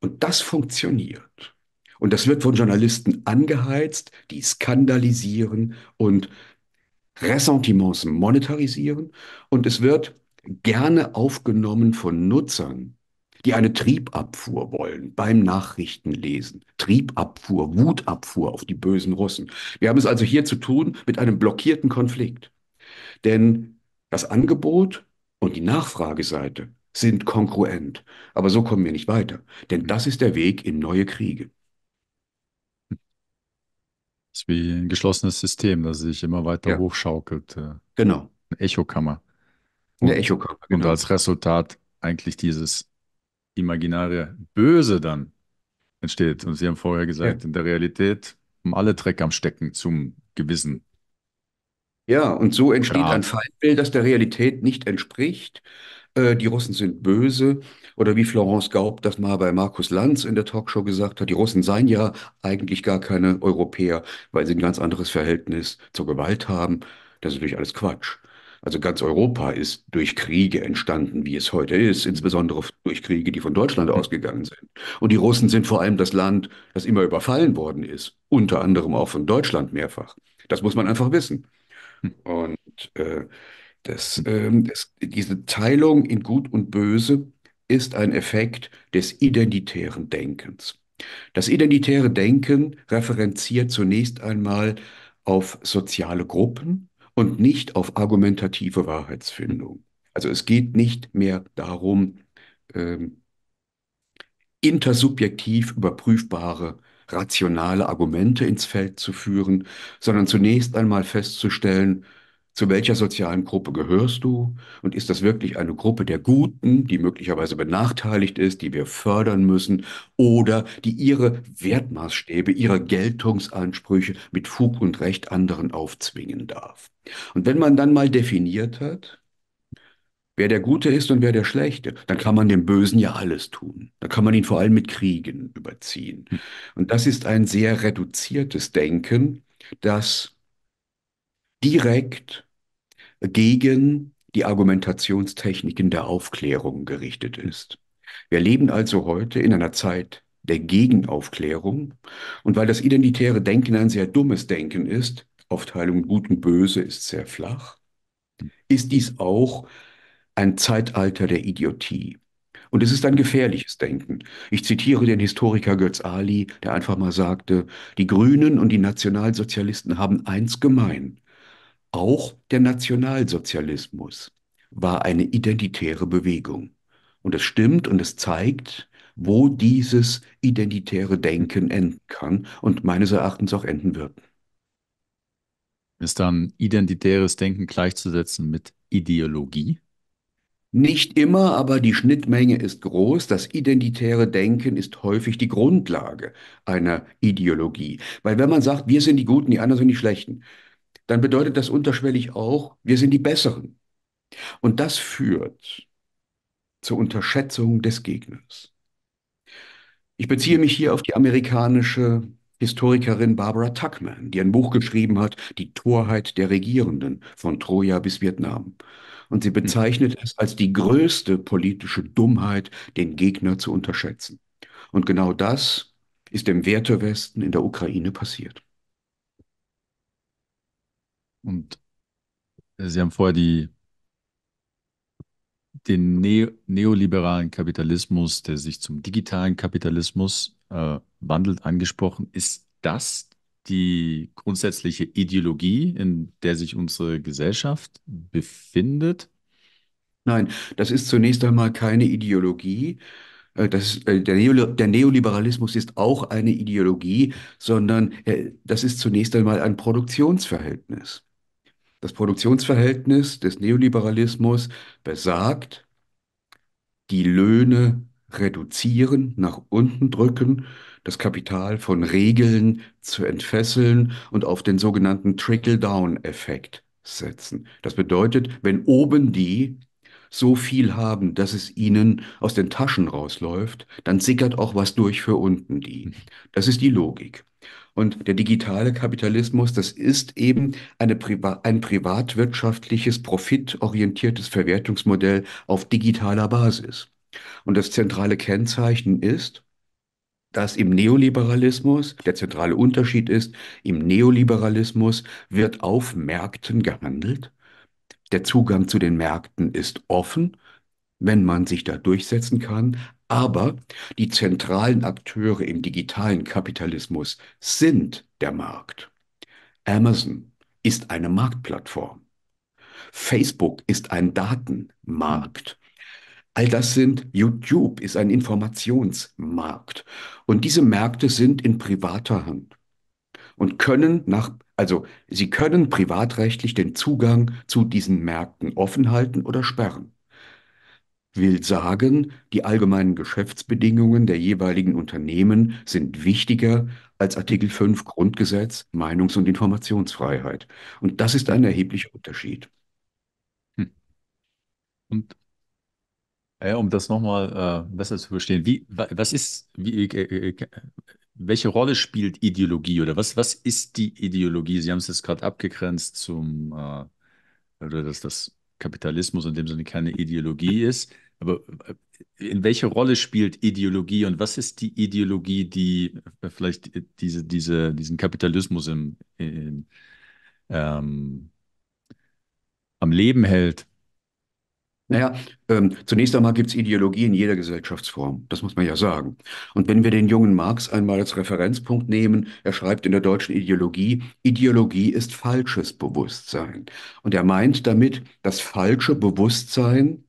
Und das funktioniert. Und das wird von Journalisten angeheizt, die skandalisieren und Ressentiments monetarisieren. Und es wird gerne aufgenommen von Nutzern, die eine Triebabfuhr wollen beim Nachrichtenlesen. Triebabfuhr, Wutabfuhr auf die bösen Russen. Wir haben es also hier zu tun mit einem blockierten Konflikt. Denn das Angebot und die Nachfrageseite sind kongruent. Aber so kommen wir nicht weiter. Denn das ist der Weg in neue Kriege. Das ist wie ein geschlossenes System, das sich immer weiter ja. hochschaukelt. Äh, genau. Eine Echokammer. Eine Echokammer. Genau. Und als Resultat eigentlich dieses imaginäre Böse dann entsteht. Und Sie haben vorher gesagt, ja. in der Realität haben alle Dreck am Stecken zum Gewissen. Ja, und so entsteht Grad. ein Feindbild, das der Realität nicht entspricht. Äh, die Russen sind böse. Oder wie Florence Gaub das mal bei Markus Lanz in der Talkshow gesagt hat, die Russen seien ja eigentlich gar keine Europäer, weil sie ein ganz anderes Verhältnis zur Gewalt haben. Das ist natürlich alles Quatsch. Also ganz Europa ist durch Kriege entstanden, wie es heute ist, insbesondere durch Kriege, die von Deutschland mhm. ausgegangen sind. Und die Russen sind vor allem das Land, das immer überfallen worden ist, unter anderem auch von Deutschland mehrfach. Das muss man einfach wissen. Hm. Und äh, das, äh, das, diese Teilung in Gut und Böse ist ein Effekt des identitären Denkens. Das identitäre Denken referenziert zunächst einmal auf soziale Gruppen, und nicht auf argumentative Wahrheitsfindung. Also es geht nicht mehr darum, ähm, intersubjektiv überprüfbare rationale Argumente ins Feld zu führen, sondern zunächst einmal festzustellen, zu welcher sozialen Gruppe gehörst du? Und ist das wirklich eine Gruppe der Guten, die möglicherweise benachteiligt ist, die wir fördern müssen oder die ihre Wertmaßstäbe, ihre Geltungsansprüche mit Fug und Recht anderen aufzwingen darf? Und wenn man dann mal definiert hat, wer der Gute ist und wer der Schlechte, dann kann man dem Bösen ja alles tun. Dann kann man ihn vor allem mit Kriegen überziehen. Hm. Und das ist ein sehr reduziertes Denken, das direkt gegen die Argumentationstechniken der Aufklärung gerichtet ist. Wir leben also heute in einer Zeit der Gegenaufklärung. Und weil das identitäre Denken ein sehr dummes Denken ist, Aufteilung Gut und Böse ist sehr flach, ist dies auch ein Zeitalter der Idiotie. Und es ist ein gefährliches Denken. Ich zitiere den Historiker Götz Ali, der einfach mal sagte, die Grünen und die Nationalsozialisten haben eins gemein. Auch der Nationalsozialismus war eine identitäre Bewegung. Und es stimmt und es zeigt, wo dieses identitäre Denken enden kann und meines Erachtens auch enden wird. Ist dann identitäres Denken gleichzusetzen mit Ideologie? Nicht immer, aber die Schnittmenge ist groß. Das identitäre Denken ist häufig die Grundlage einer Ideologie. Weil wenn man sagt, wir sind die Guten, die anderen sind die Schlechten, dann bedeutet das unterschwellig auch, wir sind die Besseren. Und das führt zur Unterschätzung des Gegners. Ich beziehe mich hier auf die amerikanische Historikerin Barbara Tuckman, die ein Buch geschrieben hat, Die Torheit der Regierenden von Troja bis Vietnam. Und sie bezeichnet es als die größte politische Dummheit, den Gegner zu unterschätzen. Und genau das ist im Wertewesten in der Ukraine passiert. Und äh, Sie haben vorher die, den ne neoliberalen Kapitalismus, der sich zum digitalen Kapitalismus äh, wandelt, angesprochen. Ist das die grundsätzliche Ideologie, in der sich unsere Gesellschaft befindet? Nein, das ist zunächst einmal keine Ideologie. Äh, das, äh, der, Neo, der Neoliberalismus ist auch eine Ideologie, sondern das ist zunächst einmal ein Produktionsverhältnis. Das Produktionsverhältnis des Neoliberalismus besagt, die Löhne reduzieren, nach unten drücken, das Kapital von Regeln zu entfesseln und auf den sogenannten Trickle-Down-Effekt setzen. Das bedeutet, wenn oben die so viel haben, dass es ihnen aus den Taschen rausläuft, dann sickert auch was durch für unten die. Das ist die Logik. Und der digitale Kapitalismus, das ist eben Priva ein privatwirtschaftliches, profitorientiertes Verwertungsmodell auf digitaler Basis. Und das zentrale Kennzeichen ist, dass im Neoliberalismus, der zentrale Unterschied ist, im Neoliberalismus wird auf Märkten gehandelt. Der Zugang zu den Märkten ist offen, wenn man sich da durchsetzen kann, aber die zentralen Akteure im digitalen Kapitalismus sind der Markt. Amazon ist eine Marktplattform. Facebook ist ein Datenmarkt. All das sind, YouTube ist ein Informationsmarkt. Und diese Märkte sind in privater Hand und können nach, also sie können privatrechtlich den Zugang zu diesen Märkten offen halten oder sperren will sagen, die allgemeinen Geschäftsbedingungen der jeweiligen Unternehmen sind wichtiger als Artikel 5 Grundgesetz Meinungs- und Informationsfreiheit. Und das ist ein erheblicher Unterschied. Hm. Und äh, um das nochmal äh, besser zu verstehen, wie, was ist, wie, äh, äh, äh welche Rolle spielt Ideologie oder was, was ist die Ideologie? Sie haben es jetzt gerade abgegrenzt zum, äh, oder also dass das Kapitalismus in dem Sinne keine Ideologie ist. Aber äh, in welche Rolle spielt Ideologie und was ist die Ideologie, die äh, vielleicht diese, diese, diesen Kapitalismus im, in, ähm, am Leben hält? Naja, ähm, zunächst einmal gibt es Ideologie in jeder Gesellschaftsform, das muss man ja sagen. Und wenn wir den jungen Marx einmal als Referenzpunkt nehmen, er schreibt in der deutschen Ideologie, Ideologie ist falsches Bewusstsein. Und er meint damit das falsche Bewusstsein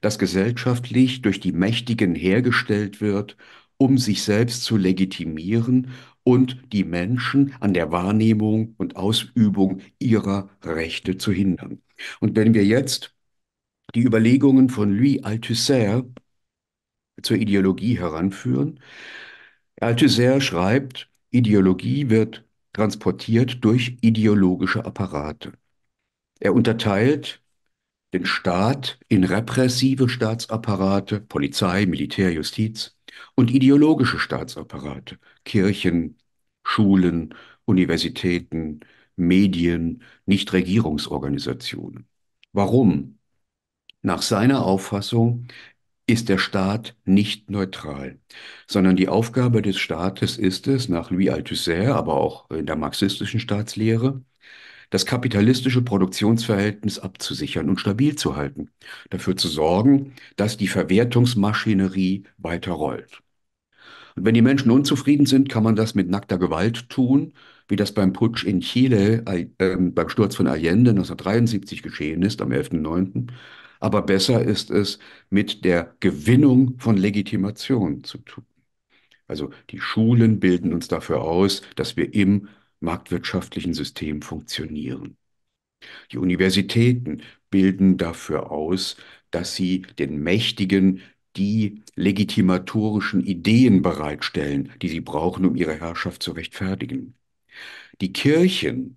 das gesellschaftlich durch die Mächtigen hergestellt wird, um sich selbst zu legitimieren und die Menschen an der Wahrnehmung und Ausübung ihrer Rechte zu hindern. Und wenn wir jetzt die Überlegungen von Louis Althusser zur Ideologie heranführen, Althusser schreibt, Ideologie wird transportiert durch ideologische Apparate. Er unterteilt den Staat in repressive Staatsapparate, Polizei, Militär, Justiz und ideologische Staatsapparate, Kirchen, Schulen, Universitäten, Medien, Nichtregierungsorganisationen. Warum? Nach seiner Auffassung ist der Staat nicht neutral, sondern die Aufgabe des Staates ist es, nach Louis Althusser, aber auch in der marxistischen Staatslehre, das kapitalistische Produktionsverhältnis abzusichern und stabil zu halten, dafür zu sorgen, dass die Verwertungsmaschinerie weiter rollt. Und wenn die Menschen unzufrieden sind, kann man das mit nackter Gewalt tun, wie das beim Putsch in Chile, äh, ähm, beim Sturz von Allende 1973 geschehen ist, am 11.09. Aber besser ist es, mit der Gewinnung von Legitimation zu tun. Also die Schulen bilden uns dafür aus, dass wir im marktwirtschaftlichen System funktionieren. Die Universitäten bilden dafür aus, dass sie den Mächtigen die legitimatorischen Ideen bereitstellen, die sie brauchen, um ihre Herrschaft zu rechtfertigen. Die Kirchen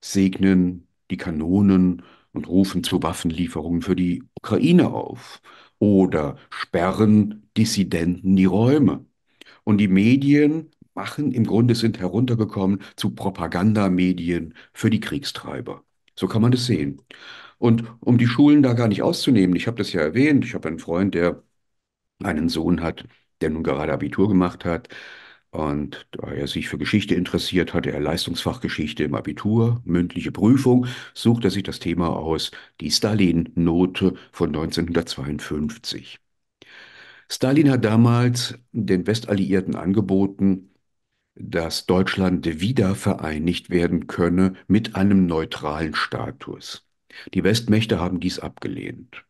segnen die Kanonen und rufen zu Waffenlieferungen für die Ukraine auf oder sperren Dissidenten die Räume. Und die Medien machen, im Grunde sind heruntergekommen zu Propagandamedien für die Kriegstreiber. So kann man das sehen. Und um die Schulen da gar nicht auszunehmen, ich habe das ja erwähnt, ich habe einen Freund, der einen Sohn hat, der nun gerade Abitur gemacht hat. Und da er sich für Geschichte interessiert, hatte er Leistungsfachgeschichte im Abitur, mündliche Prüfung, sucht er sich das Thema aus, die Stalin-Note von 1952. Stalin hat damals den Westalliierten angeboten, dass Deutschland wieder vereinigt werden könne mit einem neutralen Status. Die Westmächte haben dies abgelehnt.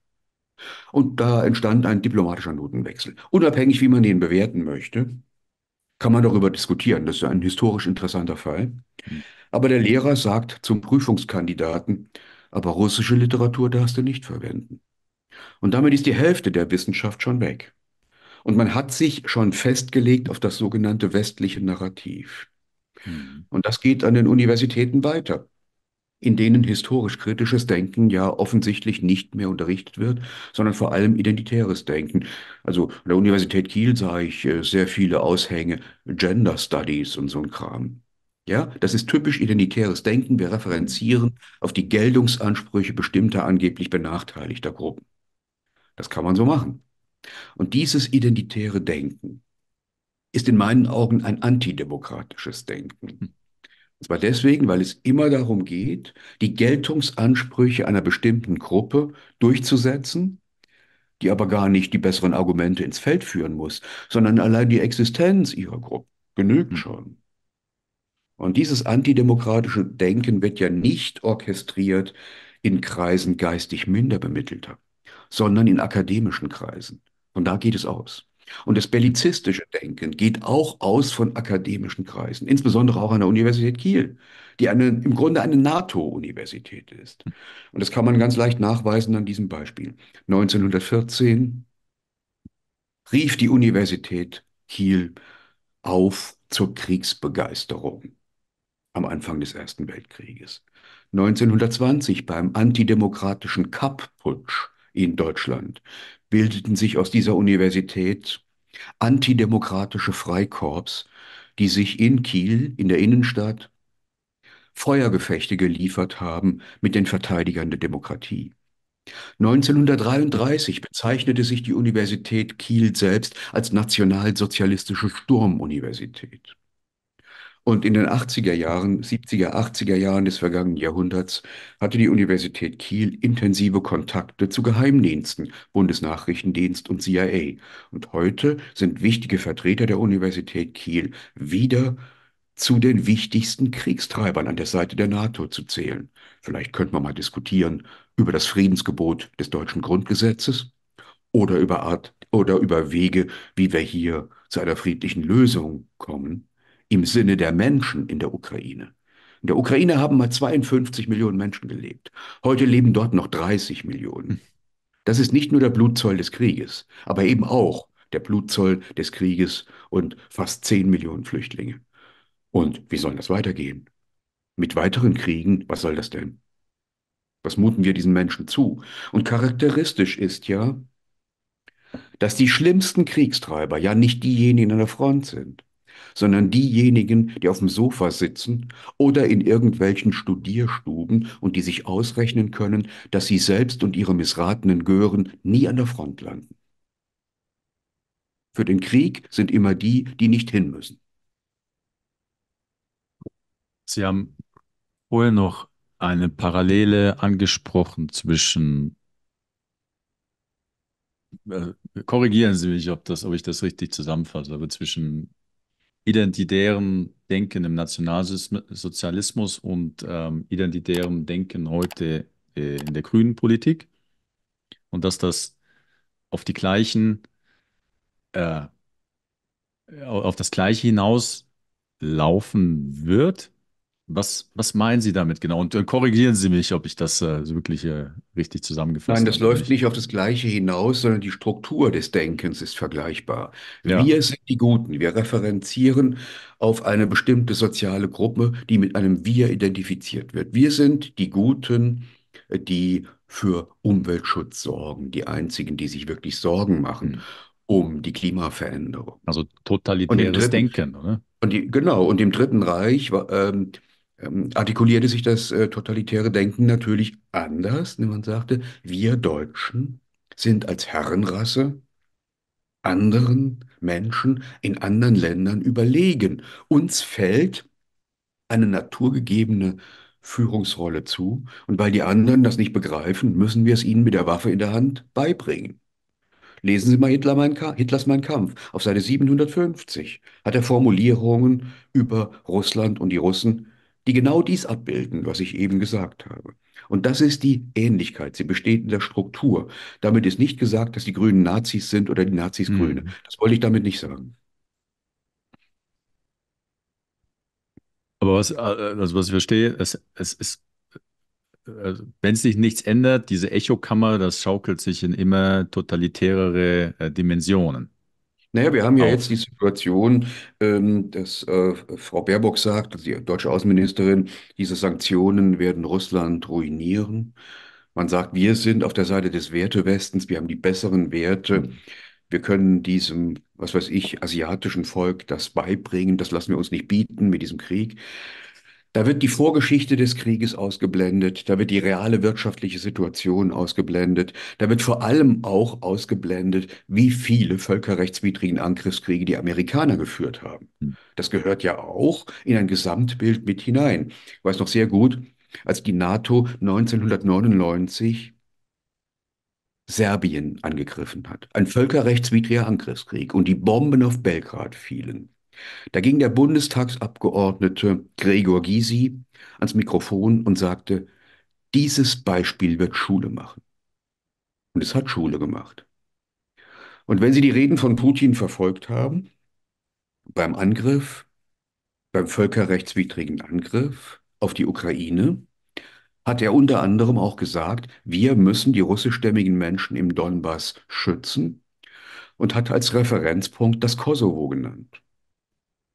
Und da entstand ein diplomatischer Notenwechsel. Unabhängig, wie man den bewerten möchte, kann man darüber diskutieren. Das ist ein historisch interessanter Fall. Hm. Aber der Lehrer sagt zum Prüfungskandidaten, aber russische Literatur darfst du nicht verwenden. Und damit ist die Hälfte der Wissenschaft schon weg. Und man hat sich schon festgelegt auf das sogenannte westliche Narrativ. Hm. Und das geht an den Universitäten weiter, in denen historisch-kritisches Denken ja offensichtlich nicht mehr unterrichtet wird, sondern vor allem identitäres Denken. Also an der Universität Kiel sah ich äh, sehr viele Aushänge, Gender Studies und so ein Kram. Ja, das ist typisch identitäres Denken. Wir referenzieren auf die Geltungsansprüche bestimmter angeblich benachteiligter Gruppen. Das kann man so machen. Und dieses identitäre Denken ist in meinen Augen ein antidemokratisches Denken. Hm. Und zwar deswegen, weil es immer darum geht, die Geltungsansprüche einer bestimmten Gruppe durchzusetzen, die aber gar nicht die besseren Argumente ins Feld führen muss, sondern allein die Existenz ihrer Gruppe genügt hm. schon. Und dieses antidemokratische Denken wird ja nicht orchestriert in Kreisen geistig minderbemittelter, sondern in akademischen Kreisen. Von da geht es aus. Und das bellizistische Denken geht auch aus von akademischen Kreisen, insbesondere auch an der Universität Kiel, die eine, im Grunde eine NATO-Universität ist. Und das kann man ganz leicht nachweisen an diesem Beispiel. 1914 rief die Universität Kiel auf zur Kriegsbegeisterung am Anfang des Ersten Weltkrieges. 1920 beim antidemokratischen Kapp-Putsch in Deutschland bildeten sich aus dieser Universität antidemokratische Freikorps, die sich in Kiel, in der Innenstadt, Feuergefechte geliefert haben mit den Verteidigern der Demokratie. 1933 bezeichnete sich die Universität Kiel selbst als nationalsozialistische Sturmuniversität. Und in den 80er Jahren, 70er, 80er Jahren des vergangenen Jahrhunderts hatte die Universität Kiel intensive Kontakte zu Geheimdiensten, Bundesnachrichtendienst und CIA. Und heute sind wichtige Vertreter der Universität Kiel wieder zu den wichtigsten Kriegstreibern an der Seite der NATO zu zählen. Vielleicht könnte man mal diskutieren über das Friedensgebot des deutschen Grundgesetzes oder über Art oder über Wege, wie wir hier zu einer friedlichen Lösung kommen im Sinne der Menschen in der Ukraine. In der Ukraine haben mal 52 Millionen Menschen gelebt. Heute leben dort noch 30 Millionen. Hm. Das ist nicht nur der Blutzoll des Krieges, aber eben auch der Blutzoll des Krieges und fast 10 Millionen Flüchtlinge. Und wie soll das weitergehen? Mit weiteren Kriegen, was soll das denn? Was muten wir diesen Menschen zu? Und charakteristisch ist ja, dass die schlimmsten Kriegstreiber ja nicht diejenigen an der Front sind, sondern diejenigen, die auf dem Sofa sitzen oder in irgendwelchen Studierstuben und die sich ausrechnen können, dass sie selbst und ihre missratenen Gören nie an der Front landen. Für den Krieg sind immer die, die nicht hin müssen. Sie haben vorher noch eine Parallele angesprochen zwischen äh, korrigieren Sie mich, ob, das, ob ich das richtig zusammenfasse, aber zwischen identitären Denken im Nationalsozialismus und ähm, identitärem Denken heute äh, in der grünen Politik und dass das auf die gleichen, äh, auf das Gleiche hinaus laufen wird, was, was meinen Sie damit genau? Und äh, korrigieren Sie mich, ob ich das äh, wirklich äh, richtig zusammengefasst habe. Nein, das habe, läuft nicht. nicht auf das Gleiche hinaus, sondern die Struktur des Denkens ist vergleichbar. Ja. Wir sind die Guten. Wir referenzieren auf eine bestimmte soziale Gruppe, die mit einem Wir identifiziert wird. Wir sind die Guten, äh, die für Umweltschutz sorgen, die einzigen, die sich wirklich Sorgen machen. Mhm um die Klimaveränderung. Also totalitäres Denken, oder? Und die, genau, und im Dritten Reich ähm, ähm, artikulierte sich das äh, totalitäre Denken natürlich anders. Ne? Man sagte, wir Deutschen sind als Herrenrasse anderen Menschen in anderen Ländern überlegen. Uns fällt eine naturgegebene Führungsrolle zu. Und weil die anderen das nicht begreifen, müssen wir es ihnen mit der Waffe in der Hand beibringen. Lesen Sie mal Hitler mein Hitlers Mein Kampf. Auf Seite 750 hat er Formulierungen über Russland und die Russen die genau dies abbilden, was ich eben gesagt habe. Und das ist die Ähnlichkeit. Sie besteht in der Struktur. Damit ist nicht gesagt, dass die Grünen Nazis sind oder die Nazis mhm. Grüne. Das wollte ich damit nicht sagen. Aber was, äh, also was ich verstehe, es, es ist, äh, wenn sich nichts ändert, diese Echokammer, das schaukelt sich in immer totalitärere äh, Dimensionen. Naja, wir haben ja jetzt die Situation, ähm, dass äh, Frau Baerbock sagt, also die deutsche Außenministerin, diese Sanktionen werden Russland ruinieren. Man sagt, wir sind auf der Seite des Wertewestens, wir haben die besseren Werte. Wir können diesem, was weiß ich, asiatischen Volk das beibringen, das lassen wir uns nicht bieten mit diesem Krieg. Da wird die Vorgeschichte des Krieges ausgeblendet, da wird die reale wirtschaftliche Situation ausgeblendet, da wird vor allem auch ausgeblendet, wie viele völkerrechtswidrigen Angriffskriege die Amerikaner geführt haben. Hm. Das gehört ja auch in ein Gesamtbild mit hinein. Ich weiß noch sehr gut, als die NATO 1999 Serbien angegriffen hat. Ein völkerrechtswidriger Angriffskrieg und die Bomben auf Belgrad fielen. Da ging der Bundestagsabgeordnete Gregor Gysi ans Mikrofon und sagte, dieses Beispiel wird Schule machen. Und es hat Schule gemacht. Und wenn Sie die Reden von Putin verfolgt haben, beim Angriff, beim völkerrechtswidrigen Angriff auf die Ukraine, hat er unter anderem auch gesagt, wir müssen die russischstämmigen Menschen im Donbass schützen und hat als Referenzpunkt das Kosovo genannt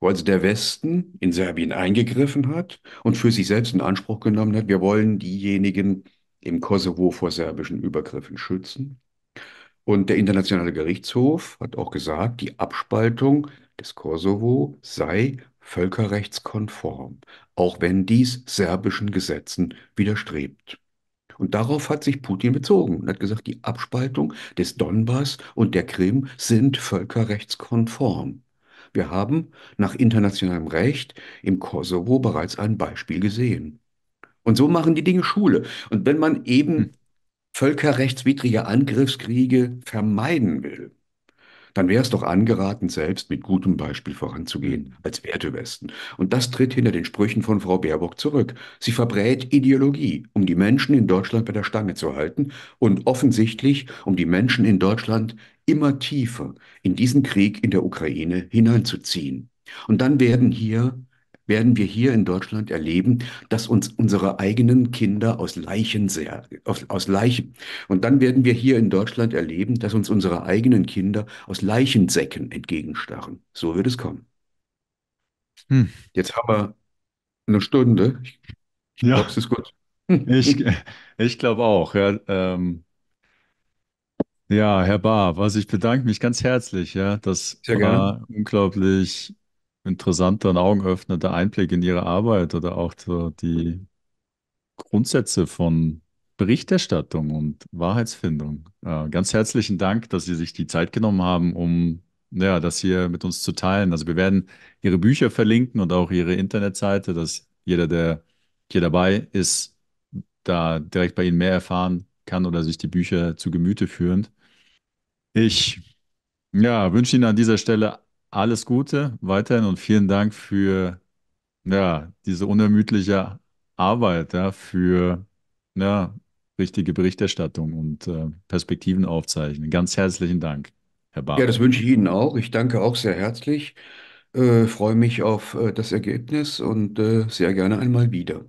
weil der Westen in Serbien eingegriffen hat und für sich selbst in Anspruch genommen hat, wir wollen diejenigen im Kosovo vor serbischen Übergriffen schützen. Und der Internationale Gerichtshof hat auch gesagt, die Abspaltung des Kosovo sei völkerrechtskonform, auch wenn dies serbischen Gesetzen widerstrebt. Und darauf hat sich Putin bezogen und hat gesagt, die Abspaltung des Donbass und der Krim sind völkerrechtskonform. Wir haben nach internationalem Recht im Kosovo bereits ein Beispiel gesehen. Und so machen die Dinge Schule. Und wenn man eben hm. völkerrechtswidrige Angriffskriege vermeiden will, dann wäre es doch angeraten, selbst mit gutem Beispiel voranzugehen als Wertewesten. Und das tritt hinter den Sprüchen von Frau Baerbock zurück. Sie verbrät Ideologie, um die Menschen in Deutschland bei der Stange zu halten und offensichtlich, um die Menschen in Deutschland immer tiefer in diesen Krieg in der Ukraine hineinzuziehen. Und dann werden hier werden wir hier in Deutschland erleben, dass uns unsere eigenen Kinder aus Leichen sehr, aus, aus, Leichen. Und dann werden wir hier in Deutschland erleben, dass uns unsere eigenen Kinder aus Leichensäcken entgegenstarren. So wird es kommen. Hm. Jetzt haben wir eine Stunde. Ich ja. glaube, es ist gut. ich ich glaube auch. Ja, ähm, ja, Herr Bahr, also ich bedanke mich ganz herzlich. Ja, das Sehr gerne. unglaublich interessanter und augenöffnender Einblick in Ihre Arbeit oder auch so die Grundsätze von Berichterstattung und Wahrheitsfindung. Äh, ganz herzlichen Dank, dass Sie sich die Zeit genommen haben, um ja, das hier mit uns zu teilen. Also wir werden Ihre Bücher verlinken und auch Ihre Internetseite, dass jeder, der hier dabei ist, da direkt bei Ihnen mehr erfahren kann oder sich die Bücher zu Gemüte führend. Ich ja, wünsche Ihnen an dieser Stelle alles Gute weiterhin und vielen Dank für ja, diese unermüdliche Arbeit, ja, für ja, richtige Berichterstattung und äh, Perspektiven aufzeichnen. Ganz herzlichen Dank, Herr Barth. Ja, das wünsche ich Ihnen auch. Ich danke auch sehr herzlich, äh, freue mich auf äh, das Ergebnis und äh, sehr gerne einmal wieder.